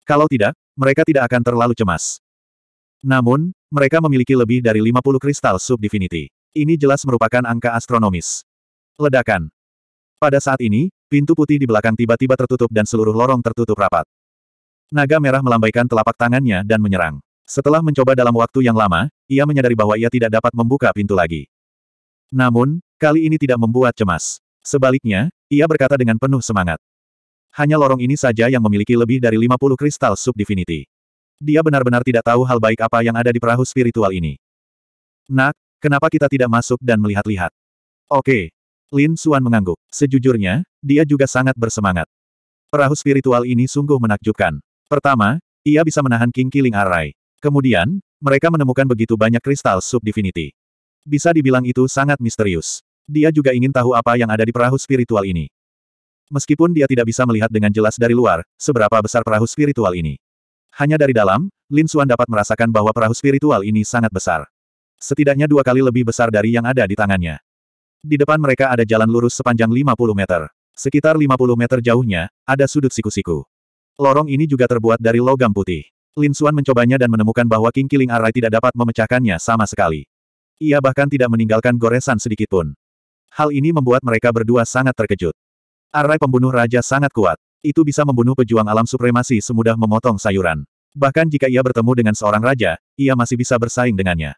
Kalau tidak, mereka tidak akan terlalu cemas. Namun, mereka memiliki lebih dari 50 kristal subdivinity. Ini jelas merupakan angka astronomis. Ledakan. Pada saat ini, pintu putih di belakang tiba-tiba tertutup dan seluruh lorong tertutup rapat. Naga merah melambaikan telapak tangannya dan menyerang. Setelah mencoba dalam waktu yang lama, ia menyadari bahwa ia tidak dapat membuka pintu lagi. Namun, kali ini tidak membuat cemas. Sebaliknya, ia berkata dengan penuh semangat. Hanya lorong ini saja yang memiliki lebih dari 50 kristal subdivinity. Dia benar-benar tidak tahu hal baik apa yang ada di perahu spiritual ini. Nak, kenapa kita tidak masuk dan melihat-lihat? Oke, Lin Suan mengangguk. Sejujurnya, dia juga sangat bersemangat. Perahu spiritual ini sungguh menakjubkan. Pertama, ia bisa menahan King Killing Array. Kemudian, mereka menemukan begitu banyak kristal subdivinity. Bisa dibilang itu sangat misterius. Dia juga ingin tahu apa yang ada di perahu spiritual ini. Meskipun dia tidak bisa melihat dengan jelas dari luar, seberapa besar perahu spiritual ini. Hanya dari dalam, Lin Suan dapat merasakan bahwa perahu spiritual ini sangat besar. Setidaknya dua kali lebih besar dari yang ada di tangannya. Di depan mereka ada jalan lurus sepanjang 50 meter. Sekitar 50 meter jauhnya, ada sudut siku-siku. Lorong ini juga terbuat dari logam putih. Lin Suan mencobanya dan menemukan bahwa King Killing Arai tidak dapat memecahkannya sama sekali. Ia bahkan tidak meninggalkan goresan sedikitpun. Hal ini membuat mereka berdua sangat terkejut. Arai pembunuh raja sangat kuat. Itu bisa membunuh pejuang alam supremasi semudah memotong sayuran. Bahkan jika ia bertemu dengan seorang raja, ia masih bisa bersaing dengannya.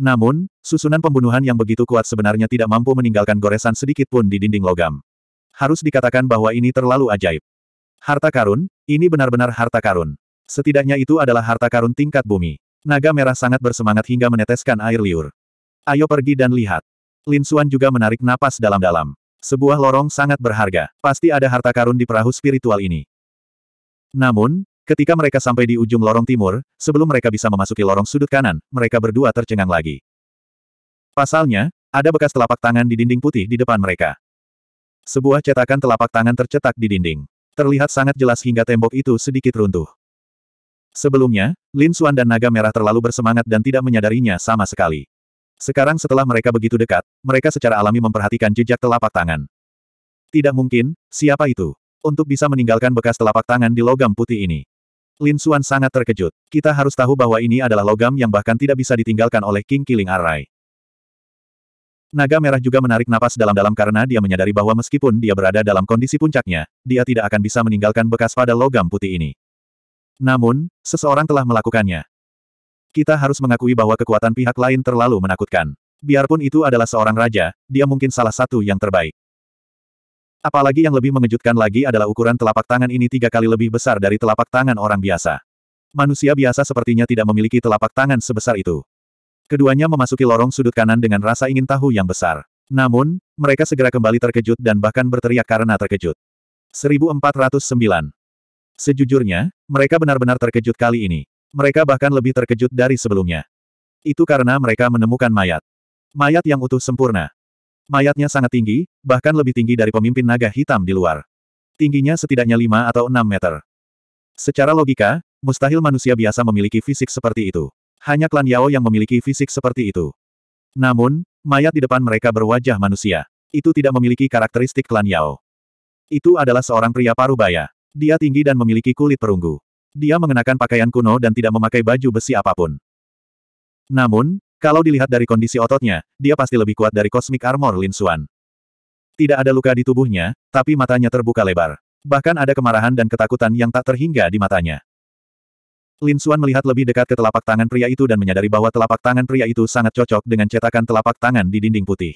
Namun, susunan pembunuhan yang begitu kuat sebenarnya tidak mampu meninggalkan goresan sedikit pun di dinding logam. Harus dikatakan bahwa ini terlalu ajaib. Harta karun, ini benar-benar harta karun. Setidaknya itu adalah harta karun tingkat bumi. Naga merah sangat bersemangat hingga meneteskan air liur. Ayo pergi dan lihat. Lin Xuan juga menarik napas dalam-dalam. Sebuah lorong sangat berharga. Pasti ada harta karun di perahu spiritual ini. Namun, Ketika mereka sampai di ujung lorong timur, sebelum mereka bisa memasuki lorong sudut kanan, mereka berdua tercengang lagi. Pasalnya, ada bekas telapak tangan di dinding putih di depan mereka. Sebuah cetakan telapak tangan tercetak di dinding. Terlihat sangat jelas hingga tembok itu sedikit runtuh. Sebelumnya, Lin Xuan dan naga merah terlalu bersemangat dan tidak menyadarinya sama sekali. Sekarang setelah mereka begitu dekat, mereka secara alami memperhatikan jejak telapak tangan. Tidak mungkin, siapa itu? Untuk bisa meninggalkan bekas telapak tangan di logam putih ini. Lin Xuan sangat terkejut. Kita harus tahu bahwa ini adalah logam yang bahkan tidak bisa ditinggalkan oleh King Killing Arai. Naga merah juga menarik napas dalam-dalam karena dia menyadari bahwa meskipun dia berada dalam kondisi puncaknya, dia tidak akan bisa meninggalkan bekas pada logam putih ini. Namun, seseorang telah melakukannya. Kita harus mengakui bahwa kekuatan pihak lain terlalu menakutkan. Biarpun itu adalah seorang raja, dia mungkin salah satu yang terbaik. Apalagi yang lebih mengejutkan lagi adalah ukuran telapak tangan ini tiga kali lebih besar dari telapak tangan orang biasa. Manusia biasa sepertinya tidak memiliki telapak tangan sebesar itu. Keduanya memasuki lorong sudut kanan dengan rasa ingin tahu yang besar. Namun, mereka segera kembali terkejut dan bahkan berteriak karena terkejut. 1409 Sejujurnya, mereka benar-benar terkejut kali ini. Mereka bahkan lebih terkejut dari sebelumnya. Itu karena mereka menemukan mayat. Mayat yang utuh sempurna. Mayatnya sangat tinggi, bahkan lebih tinggi dari pemimpin naga hitam di luar. Tingginya setidaknya 5 atau 6 meter. Secara logika, mustahil manusia biasa memiliki fisik seperti itu. Hanya klan Yao yang memiliki fisik seperti itu. Namun, mayat di depan mereka berwajah manusia. Itu tidak memiliki karakteristik klan Yao. Itu adalah seorang pria parubaya. Dia tinggi dan memiliki kulit perunggu. Dia mengenakan pakaian kuno dan tidak memakai baju besi apapun. Namun, kalau dilihat dari kondisi ototnya, dia pasti lebih kuat dari Cosmic Armor Lin Xuan. Tidak ada luka di tubuhnya, tapi matanya terbuka lebar. Bahkan ada kemarahan dan ketakutan yang tak terhingga di matanya. Lin Xuan melihat lebih dekat ke telapak tangan pria itu dan menyadari bahwa telapak tangan pria itu sangat cocok dengan cetakan telapak tangan di dinding putih.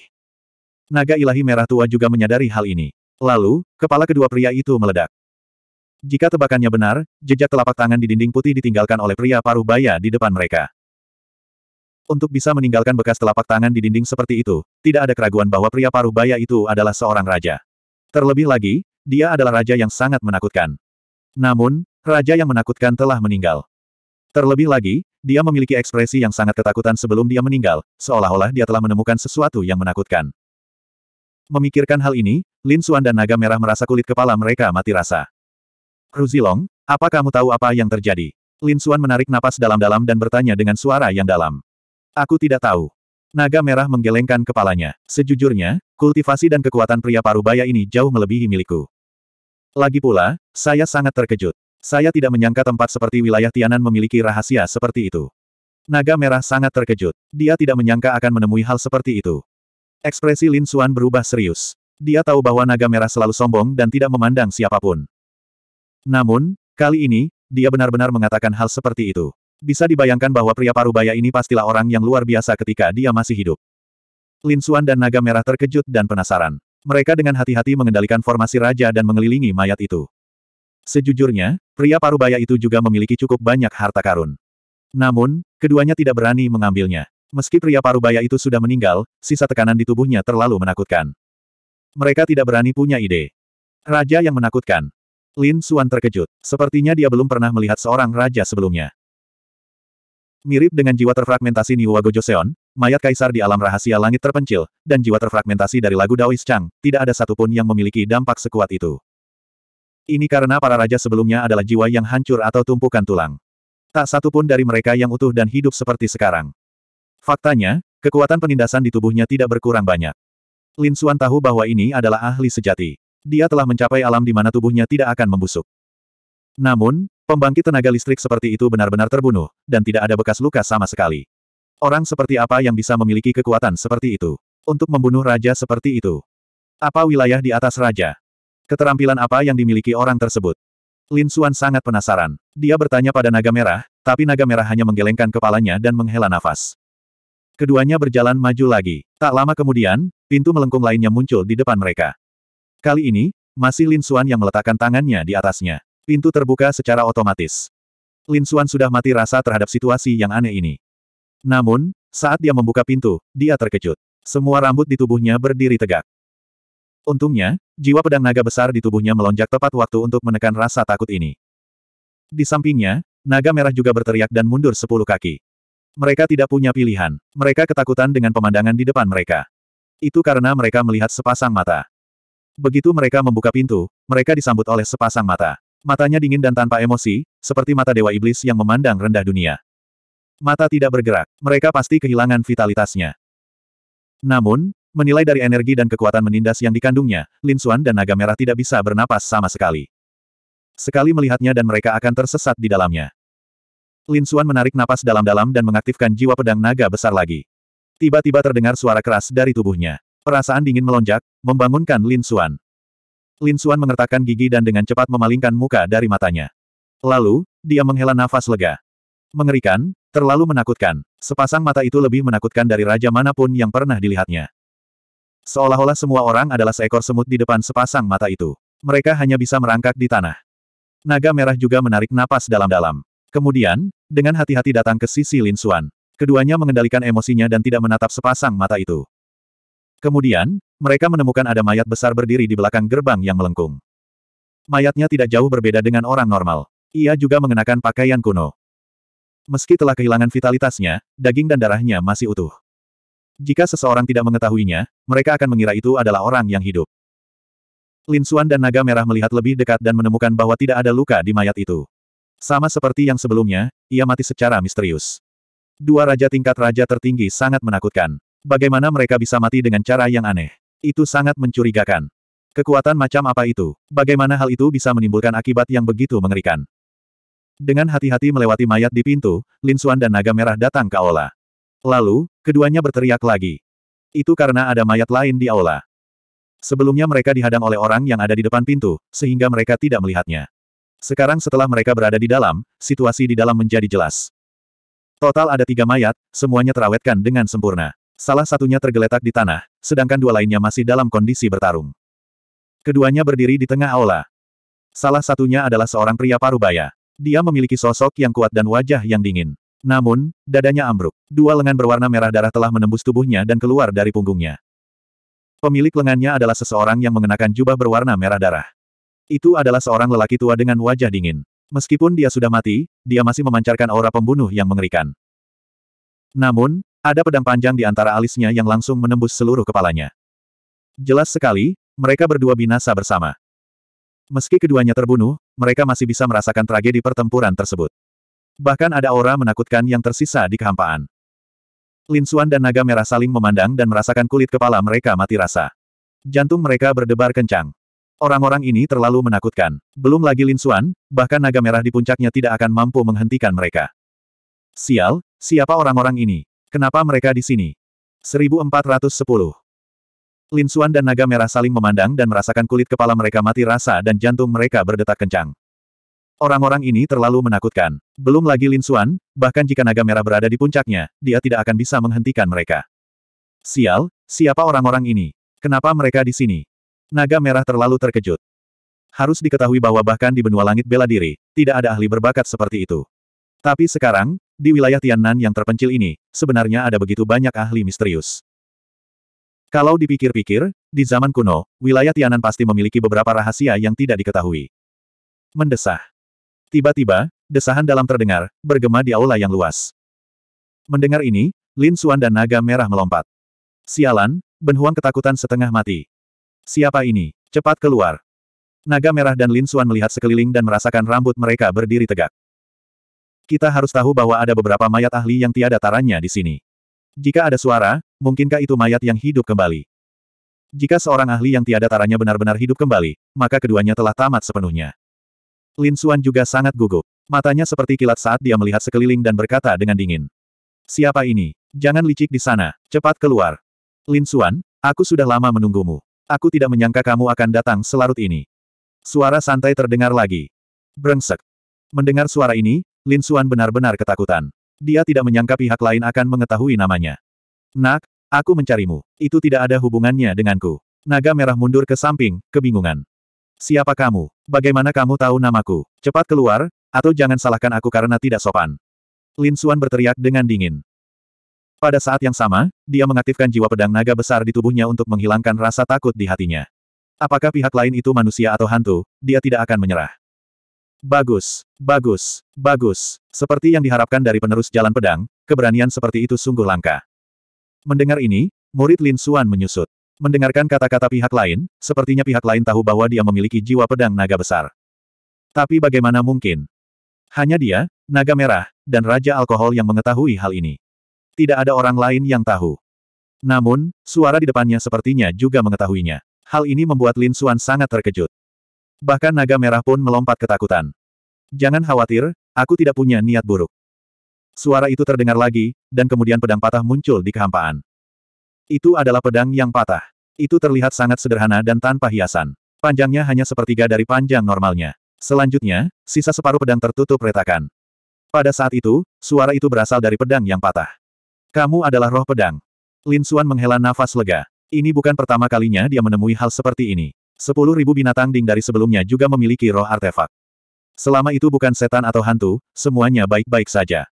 Naga ilahi merah tua juga menyadari hal ini. Lalu, kepala kedua pria itu meledak. Jika tebakannya benar, jejak telapak tangan di dinding putih ditinggalkan oleh pria paruh baya di depan mereka. Untuk bisa meninggalkan bekas telapak tangan di dinding seperti itu, tidak ada keraguan bahwa pria paruh baya itu adalah seorang raja. Terlebih lagi, dia adalah raja yang sangat menakutkan. Namun, raja yang menakutkan telah meninggal. Terlebih lagi, dia memiliki ekspresi yang sangat ketakutan sebelum dia meninggal, seolah-olah dia telah menemukan sesuatu yang menakutkan. Memikirkan hal ini, Lin Xuan dan Naga Merah merasa kulit kepala mereka mati rasa. Ruzilong, apa kamu tahu apa yang terjadi? Lin Xuan menarik napas dalam-dalam dan bertanya dengan suara yang dalam. Aku tidak tahu. Naga merah menggelengkan kepalanya. Sejujurnya, kultivasi dan kekuatan pria parubaya ini jauh melebihi milikku. Lagi pula, saya sangat terkejut. Saya tidak menyangka tempat seperti wilayah Tianan memiliki rahasia seperti itu. Naga merah sangat terkejut. Dia tidak menyangka akan menemui hal seperti itu. Ekspresi Lin Xuan berubah serius. Dia tahu bahwa naga merah selalu sombong dan tidak memandang siapapun. Namun, kali ini, dia benar-benar mengatakan hal seperti itu. Bisa dibayangkan bahwa pria parubaya ini pastilah orang yang luar biasa ketika dia masih hidup. Lin Xuan dan Naga Merah terkejut dan penasaran. Mereka dengan hati-hati mengendalikan formasi raja dan mengelilingi mayat itu. Sejujurnya, pria parubaya itu juga memiliki cukup banyak harta karun. Namun, keduanya tidak berani mengambilnya. Meski pria parubaya itu sudah meninggal, sisa tekanan di tubuhnya terlalu menakutkan. Mereka tidak berani punya ide. Raja yang menakutkan. Lin Xuan terkejut. Sepertinya dia belum pernah melihat seorang raja sebelumnya. Mirip dengan jiwa terfragmentasi Niwago Joseon, mayat kaisar di alam rahasia langit terpencil, dan jiwa terfragmentasi dari lagu Daois Chang, tidak ada satupun yang memiliki dampak sekuat itu. Ini karena para raja sebelumnya adalah jiwa yang hancur atau tumpukan tulang. Tak satupun dari mereka yang utuh dan hidup seperti sekarang. Faktanya, kekuatan penindasan di tubuhnya tidak berkurang banyak. Lin Suan tahu bahwa ini adalah ahli sejati. Dia telah mencapai alam di mana tubuhnya tidak akan membusuk. Namun, Pembangkit tenaga listrik seperti itu benar-benar terbunuh, dan tidak ada bekas luka sama sekali. Orang seperti apa yang bisa memiliki kekuatan seperti itu? Untuk membunuh raja seperti itu. Apa wilayah di atas raja? Keterampilan apa yang dimiliki orang tersebut? Lin Xuan sangat penasaran. Dia bertanya pada naga merah, tapi naga merah hanya menggelengkan kepalanya dan menghela nafas. Keduanya berjalan maju lagi. Tak lama kemudian, pintu melengkung lainnya muncul di depan mereka. Kali ini, masih Lin Xuan yang meletakkan tangannya di atasnya. Pintu terbuka secara otomatis. Lin Xuan sudah mati rasa terhadap situasi yang aneh ini. Namun, saat dia membuka pintu, dia terkejut. Semua rambut di tubuhnya berdiri tegak. Untungnya, jiwa pedang naga besar di tubuhnya melonjak tepat waktu untuk menekan rasa takut ini. Di sampingnya, naga merah juga berteriak dan mundur sepuluh kaki. Mereka tidak punya pilihan. Mereka ketakutan dengan pemandangan di depan mereka. Itu karena mereka melihat sepasang mata. Begitu mereka membuka pintu, mereka disambut oleh sepasang mata. Matanya dingin dan tanpa emosi, seperti mata dewa iblis yang memandang rendah dunia. Mata tidak bergerak, mereka pasti kehilangan vitalitasnya. Namun, menilai dari energi dan kekuatan menindas yang dikandungnya, Lin Xuan dan naga merah tidak bisa bernapas sama sekali. Sekali melihatnya dan mereka akan tersesat di dalamnya. Lin Xuan menarik napas dalam-dalam dan mengaktifkan jiwa pedang naga besar lagi. Tiba-tiba terdengar suara keras dari tubuhnya. Perasaan dingin melonjak, membangunkan Lin Xuan. Lin Xuan mengertakkan gigi dan dengan cepat memalingkan muka dari matanya. Lalu, dia menghela nafas lega. Mengerikan, terlalu menakutkan. Sepasang mata itu lebih menakutkan dari raja manapun yang pernah dilihatnya. Seolah-olah semua orang adalah seekor semut di depan sepasang mata itu. Mereka hanya bisa merangkak di tanah. Naga merah juga menarik napas dalam-dalam. Kemudian, dengan hati-hati datang ke sisi Lin Xuan. Keduanya mengendalikan emosinya dan tidak menatap sepasang mata itu. Kemudian, mereka menemukan ada mayat besar berdiri di belakang gerbang yang melengkung. Mayatnya tidak jauh berbeda dengan orang normal. Ia juga mengenakan pakaian kuno. Meski telah kehilangan vitalitasnya, daging dan darahnya masih utuh. Jika seseorang tidak mengetahuinya, mereka akan mengira itu adalah orang yang hidup. Lin Xuan dan Naga Merah melihat lebih dekat dan menemukan bahwa tidak ada luka di mayat itu. Sama seperti yang sebelumnya, ia mati secara misterius. Dua raja tingkat raja tertinggi sangat menakutkan. Bagaimana mereka bisa mati dengan cara yang aneh? Itu sangat mencurigakan. Kekuatan macam apa itu? Bagaimana hal itu bisa menimbulkan akibat yang begitu mengerikan? Dengan hati-hati melewati mayat di pintu, Lin Xuan dan Naga Merah datang ke aula. Lalu, keduanya berteriak lagi. Itu karena ada mayat lain di aula. Sebelumnya mereka dihadang oleh orang yang ada di depan pintu, sehingga mereka tidak melihatnya. Sekarang setelah mereka berada di dalam, situasi di dalam menjadi jelas. Total ada tiga mayat, semuanya terawetkan dengan sempurna. Salah satunya tergeletak di tanah, sedangkan dua lainnya masih dalam kondisi bertarung. Keduanya berdiri di tengah aula. Salah satunya adalah seorang pria parubaya. Dia memiliki sosok yang kuat dan wajah yang dingin. Namun, dadanya ambruk. Dua lengan berwarna merah darah telah menembus tubuhnya dan keluar dari punggungnya. Pemilik lengannya adalah seseorang yang mengenakan jubah berwarna merah darah. Itu adalah seorang lelaki tua dengan wajah dingin. Meskipun dia sudah mati, dia masih memancarkan aura pembunuh yang mengerikan. Namun, ada pedang panjang di antara alisnya yang langsung menembus seluruh kepalanya. Jelas sekali, mereka berdua binasa bersama. Meski keduanya terbunuh, mereka masih bisa merasakan tragedi pertempuran tersebut. Bahkan ada aura menakutkan yang tersisa di kehampaan. Lin Linsuan dan naga merah saling memandang dan merasakan kulit kepala mereka mati rasa. Jantung mereka berdebar kencang. Orang-orang ini terlalu menakutkan. Belum lagi Lin Linsuan, bahkan naga merah di puncaknya tidak akan mampu menghentikan mereka. Sial, siapa orang-orang ini? Kenapa mereka di sini? 1410. Lin Xuan dan naga merah saling memandang dan merasakan kulit kepala mereka mati rasa dan jantung mereka berdetak kencang. Orang-orang ini terlalu menakutkan. Belum lagi Lin Xuan, bahkan jika naga merah berada di puncaknya, dia tidak akan bisa menghentikan mereka. Sial, siapa orang-orang ini? Kenapa mereka di sini? Naga merah terlalu terkejut. Harus diketahui bahwa bahkan di benua langit bela diri, tidak ada ahli berbakat seperti itu. Tapi sekarang, di wilayah Tiannan yang terpencil ini, sebenarnya ada begitu banyak ahli misterius. Kalau dipikir-pikir, di zaman kuno, wilayah Tianan pasti memiliki beberapa rahasia yang tidak diketahui. Mendesah. Tiba-tiba, desahan dalam terdengar, bergema di aula yang luas. Mendengar ini, Lin Suan dan naga merah melompat. Sialan, Benhuang ketakutan setengah mati. Siapa ini? Cepat keluar. Naga merah dan Lin Suan melihat sekeliling dan merasakan rambut mereka berdiri tegak. Kita harus tahu bahwa ada beberapa mayat ahli yang tiada taranya di sini. Jika ada suara, mungkinkah itu mayat yang hidup kembali? Jika seorang ahli yang tiada taranya benar-benar hidup kembali, maka keduanya telah tamat sepenuhnya. Lin Xuan juga sangat gugup. Matanya seperti kilat saat dia melihat sekeliling dan berkata dengan dingin. Siapa ini? Jangan licik di sana, cepat keluar. Lin Xuan, aku sudah lama menunggumu. Aku tidak menyangka kamu akan datang selarut ini. Suara santai terdengar lagi. Brengsek. Mendengar suara ini, Lin Suan benar-benar ketakutan. Dia tidak menyangka pihak lain akan mengetahui namanya. Nak, aku mencarimu. Itu tidak ada hubungannya denganku. Naga merah mundur ke samping, kebingungan. Siapa kamu? Bagaimana kamu tahu namaku? Cepat keluar, atau jangan salahkan aku karena tidak sopan. Lin Suan berteriak dengan dingin. Pada saat yang sama, dia mengaktifkan jiwa pedang naga besar di tubuhnya untuk menghilangkan rasa takut di hatinya. Apakah pihak lain itu manusia atau hantu, dia tidak akan menyerah. Bagus, bagus, bagus. Seperti yang diharapkan dari penerus jalan pedang, keberanian seperti itu sungguh langka. Mendengar ini, murid Lin Suan menyusut. Mendengarkan kata-kata pihak lain, sepertinya pihak lain tahu bahwa dia memiliki jiwa pedang naga besar. Tapi bagaimana mungkin? Hanya dia, naga merah, dan raja alkohol yang mengetahui hal ini. Tidak ada orang lain yang tahu. Namun, suara di depannya sepertinya juga mengetahuinya. Hal ini membuat Lin Suan sangat terkejut. Bahkan naga merah pun melompat ketakutan. Jangan khawatir, aku tidak punya niat buruk. Suara itu terdengar lagi, dan kemudian pedang patah muncul di kehampaan. Itu adalah pedang yang patah. Itu terlihat sangat sederhana dan tanpa hiasan. Panjangnya hanya sepertiga dari panjang normalnya. Selanjutnya, sisa separuh pedang tertutup retakan. Pada saat itu, suara itu berasal dari pedang yang patah. Kamu adalah roh pedang. Lin Xuan menghela nafas lega. Ini bukan pertama kalinya dia menemui hal seperti ini. Sepuluh ribu binatang ding dari sebelumnya juga memiliki roh artefak. Selama itu bukan setan atau hantu, semuanya baik-baik saja.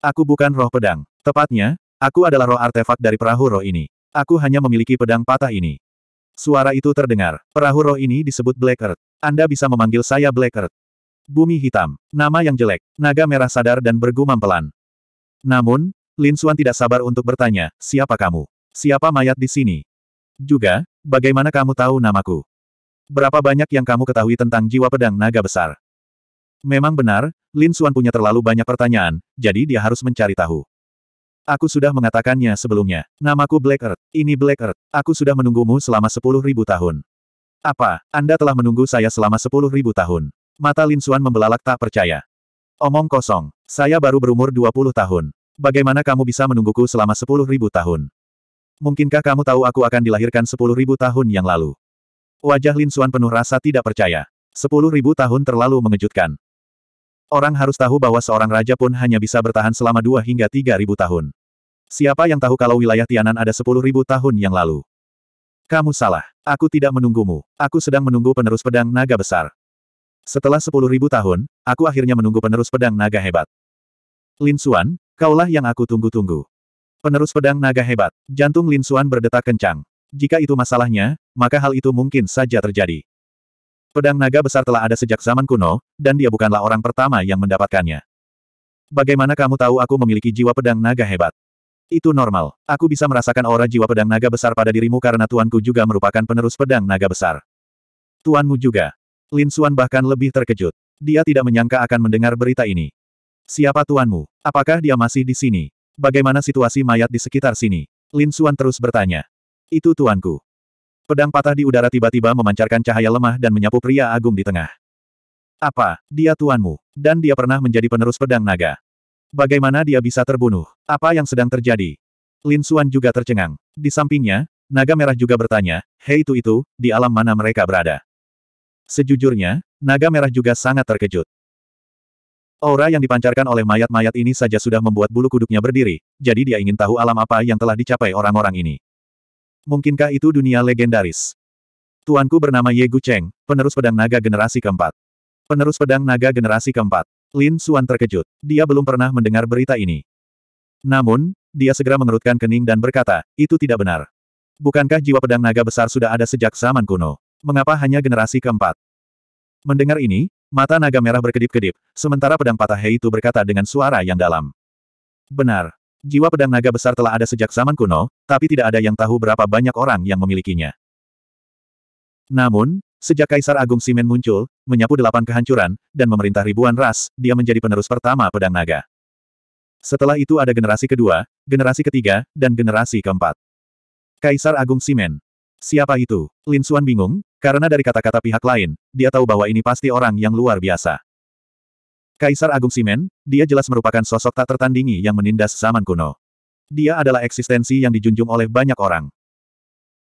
Aku bukan roh pedang. Tepatnya, aku adalah roh artefak dari perahu roh ini. Aku hanya memiliki pedang patah ini. Suara itu terdengar. Perahu roh ini disebut Black Earth. Anda bisa memanggil saya Black Earth. Bumi hitam. Nama yang jelek. Naga merah sadar dan bergumam pelan. Namun, Lin Xuan tidak sabar untuk bertanya, siapa kamu? Siapa mayat di sini? Juga, bagaimana kamu tahu namaku? Berapa banyak yang kamu ketahui tentang jiwa pedang naga besar? Memang benar, Lin Xuan punya terlalu banyak pertanyaan, jadi dia harus mencari tahu. Aku sudah mengatakannya sebelumnya. Namaku Black Earth. Ini Black Earth. Aku sudah menunggumu selama sepuluh ribu tahun. Apa, Anda telah menunggu saya selama sepuluh ribu tahun? Mata Lin Xuan membelalak tak percaya. Omong kosong. Saya baru berumur dua puluh tahun. Bagaimana kamu bisa menungguku selama sepuluh ribu tahun? Mungkinkah kamu tahu aku akan dilahirkan sepuluh ribu tahun yang lalu? Wajah Lin Xuan penuh rasa tidak percaya. Sepuluh ribu tahun terlalu mengejutkan. Orang harus tahu bahwa seorang raja pun hanya bisa bertahan selama dua hingga tiga ribu tahun. Siapa yang tahu kalau wilayah Tianan ada sepuluh ribu tahun yang lalu? Kamu salah. Aku tidak menunggumu. Aku sedang menunggu penerus pedang naga besar. Setelah sepuluh ribu tahun, aku akhirnya menunggu penerus pedang naga hebat. Lin Xuan, kaulah yang aku tunggu-tunggu. Penerus pedang naga hebat. Jantung Lin Xuan berdetak kencang. Jika itu masalahnya, maka hal itu mungkin saja terjadi. Pedang naga besar telah ada sejak zaman kuno, dan dia bukanlah orang pertama yang mendapatkannya. Bagaimana kamu tahu aku memiliki jiwa pedang naga hebat? Itu normal. Aku bisa merasakan aura jiwa pedang naga besar pada dirimu karena tuanku juga merupakan penerus pedang naga besar. Tuanmu juga. Lin Xuan bahkan lebih terkejut. Dia tidak menyangka akan mendengar berita ini. Siapa tuanmu? Apakah dia masih di sini? Bagaimana situasi mayat di sekitar sini? Lin Xuan terus bertanya. Itu tuanku. Pedang patah di udara tiba-tiba memancarkan cahaya lemah dan menyapu pria agung di tengah. Apa, dia tuanmu, dan dia pernah menjadi penerus pedang naga. Bagaimana dia bisa terbunuh? Apa yang sedang terjadi? Lin Xuan juga tercengang. Di sampingnya, naga merah juga bertanya, hei itu itu, di alam mana mereka berada? Sejujurnya, naga merah juga sangat terkejut. Aura yang dipancarkan oleh mayat-mayat ini saja sudah membuat bulu kuduknya berdiri, jadi dia ingin tahu alam apa yang telah dicapai orang-orang ini. Mungkinkah itu dunia legendaris? Tuanku bernama Ye Gu Cheng, penerus pedang naga generasi keempat. Penerus pedang naga generasi keempat. Lin Suan terkejut. Dia belum pernah mendengar berita ini. Namun, dia segera mengerutkan kening dan berkata, itu tidak benar. Bukankah jiwa pedang naga besar sudah ada sejak zaman kuno? Mengapa hanya generasi keempat? Mendengar ini, mata naga merah berkedip-kedip, sementara pedang patah Hei itu berkata dengan suara yang dalam. Benar, Jiwa pedang naga besar telah ada sejak zaman kuno, tapi tidak ada yang tahu berapa banyak orang yang memilikinya. Namun, sejak Kaisar Agung Simen muncul, menyapu delapan kehancuran, dan memerintah ribuan ras, dia menjadi penerus pertama pedang naga. Setelah itu ada generasi kedua, generasi ketiga, dan generasi keempat. Kaisar Agung Simen. Siapa itu? Lin Xuan bingung, karena dari kata-kata pihak lain, dia tahu bahwa ini pasti orang yang luar biasa. Kaisar Agung Simen, dia jelas merupakan sosok tak tertandingi yang menindas zaman kuno. Dia adalah eksistensi yang dijunjung oleh banyak orang.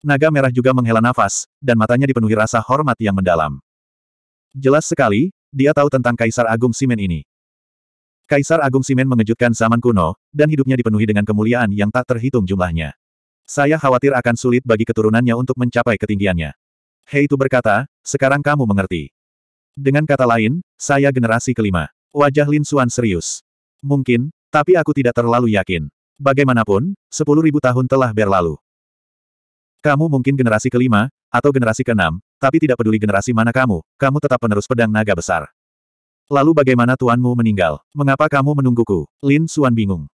Naga merah juga menghela nafas, dan matanya dipenuhi rasa hormat yang mendalam. Jelas sekali, dia tahu tentang Kaisar Agung Simen ini. Kaisar Agung Simen mengejutkan zaman kuno, dan hidupnya dipenuhi dengan kemuliaan yang tak terhitung jumlahnya. Saya khawatir akan sulit bagi keturunannya untuk mencapai ketinggiannya. Hei itu berkata, sekarang kamu mengerti. Dengan kata lain, saya generasi kelima. Wajah Lin Suan serius. Mungkin, tapi aku tidak terlalu yakin. Bagaimanapun, sepuluh ribu tahun telah berlalu. Kamu mungkin generasi kelima, atau generasi keenam, tapi tidak peduli generasi mana kamu, kamu tetap penerus pedang naga besar. Lalu bagaimana tuanmu meninggal? Mengapa kamu menungguku? Lin Suan bingung.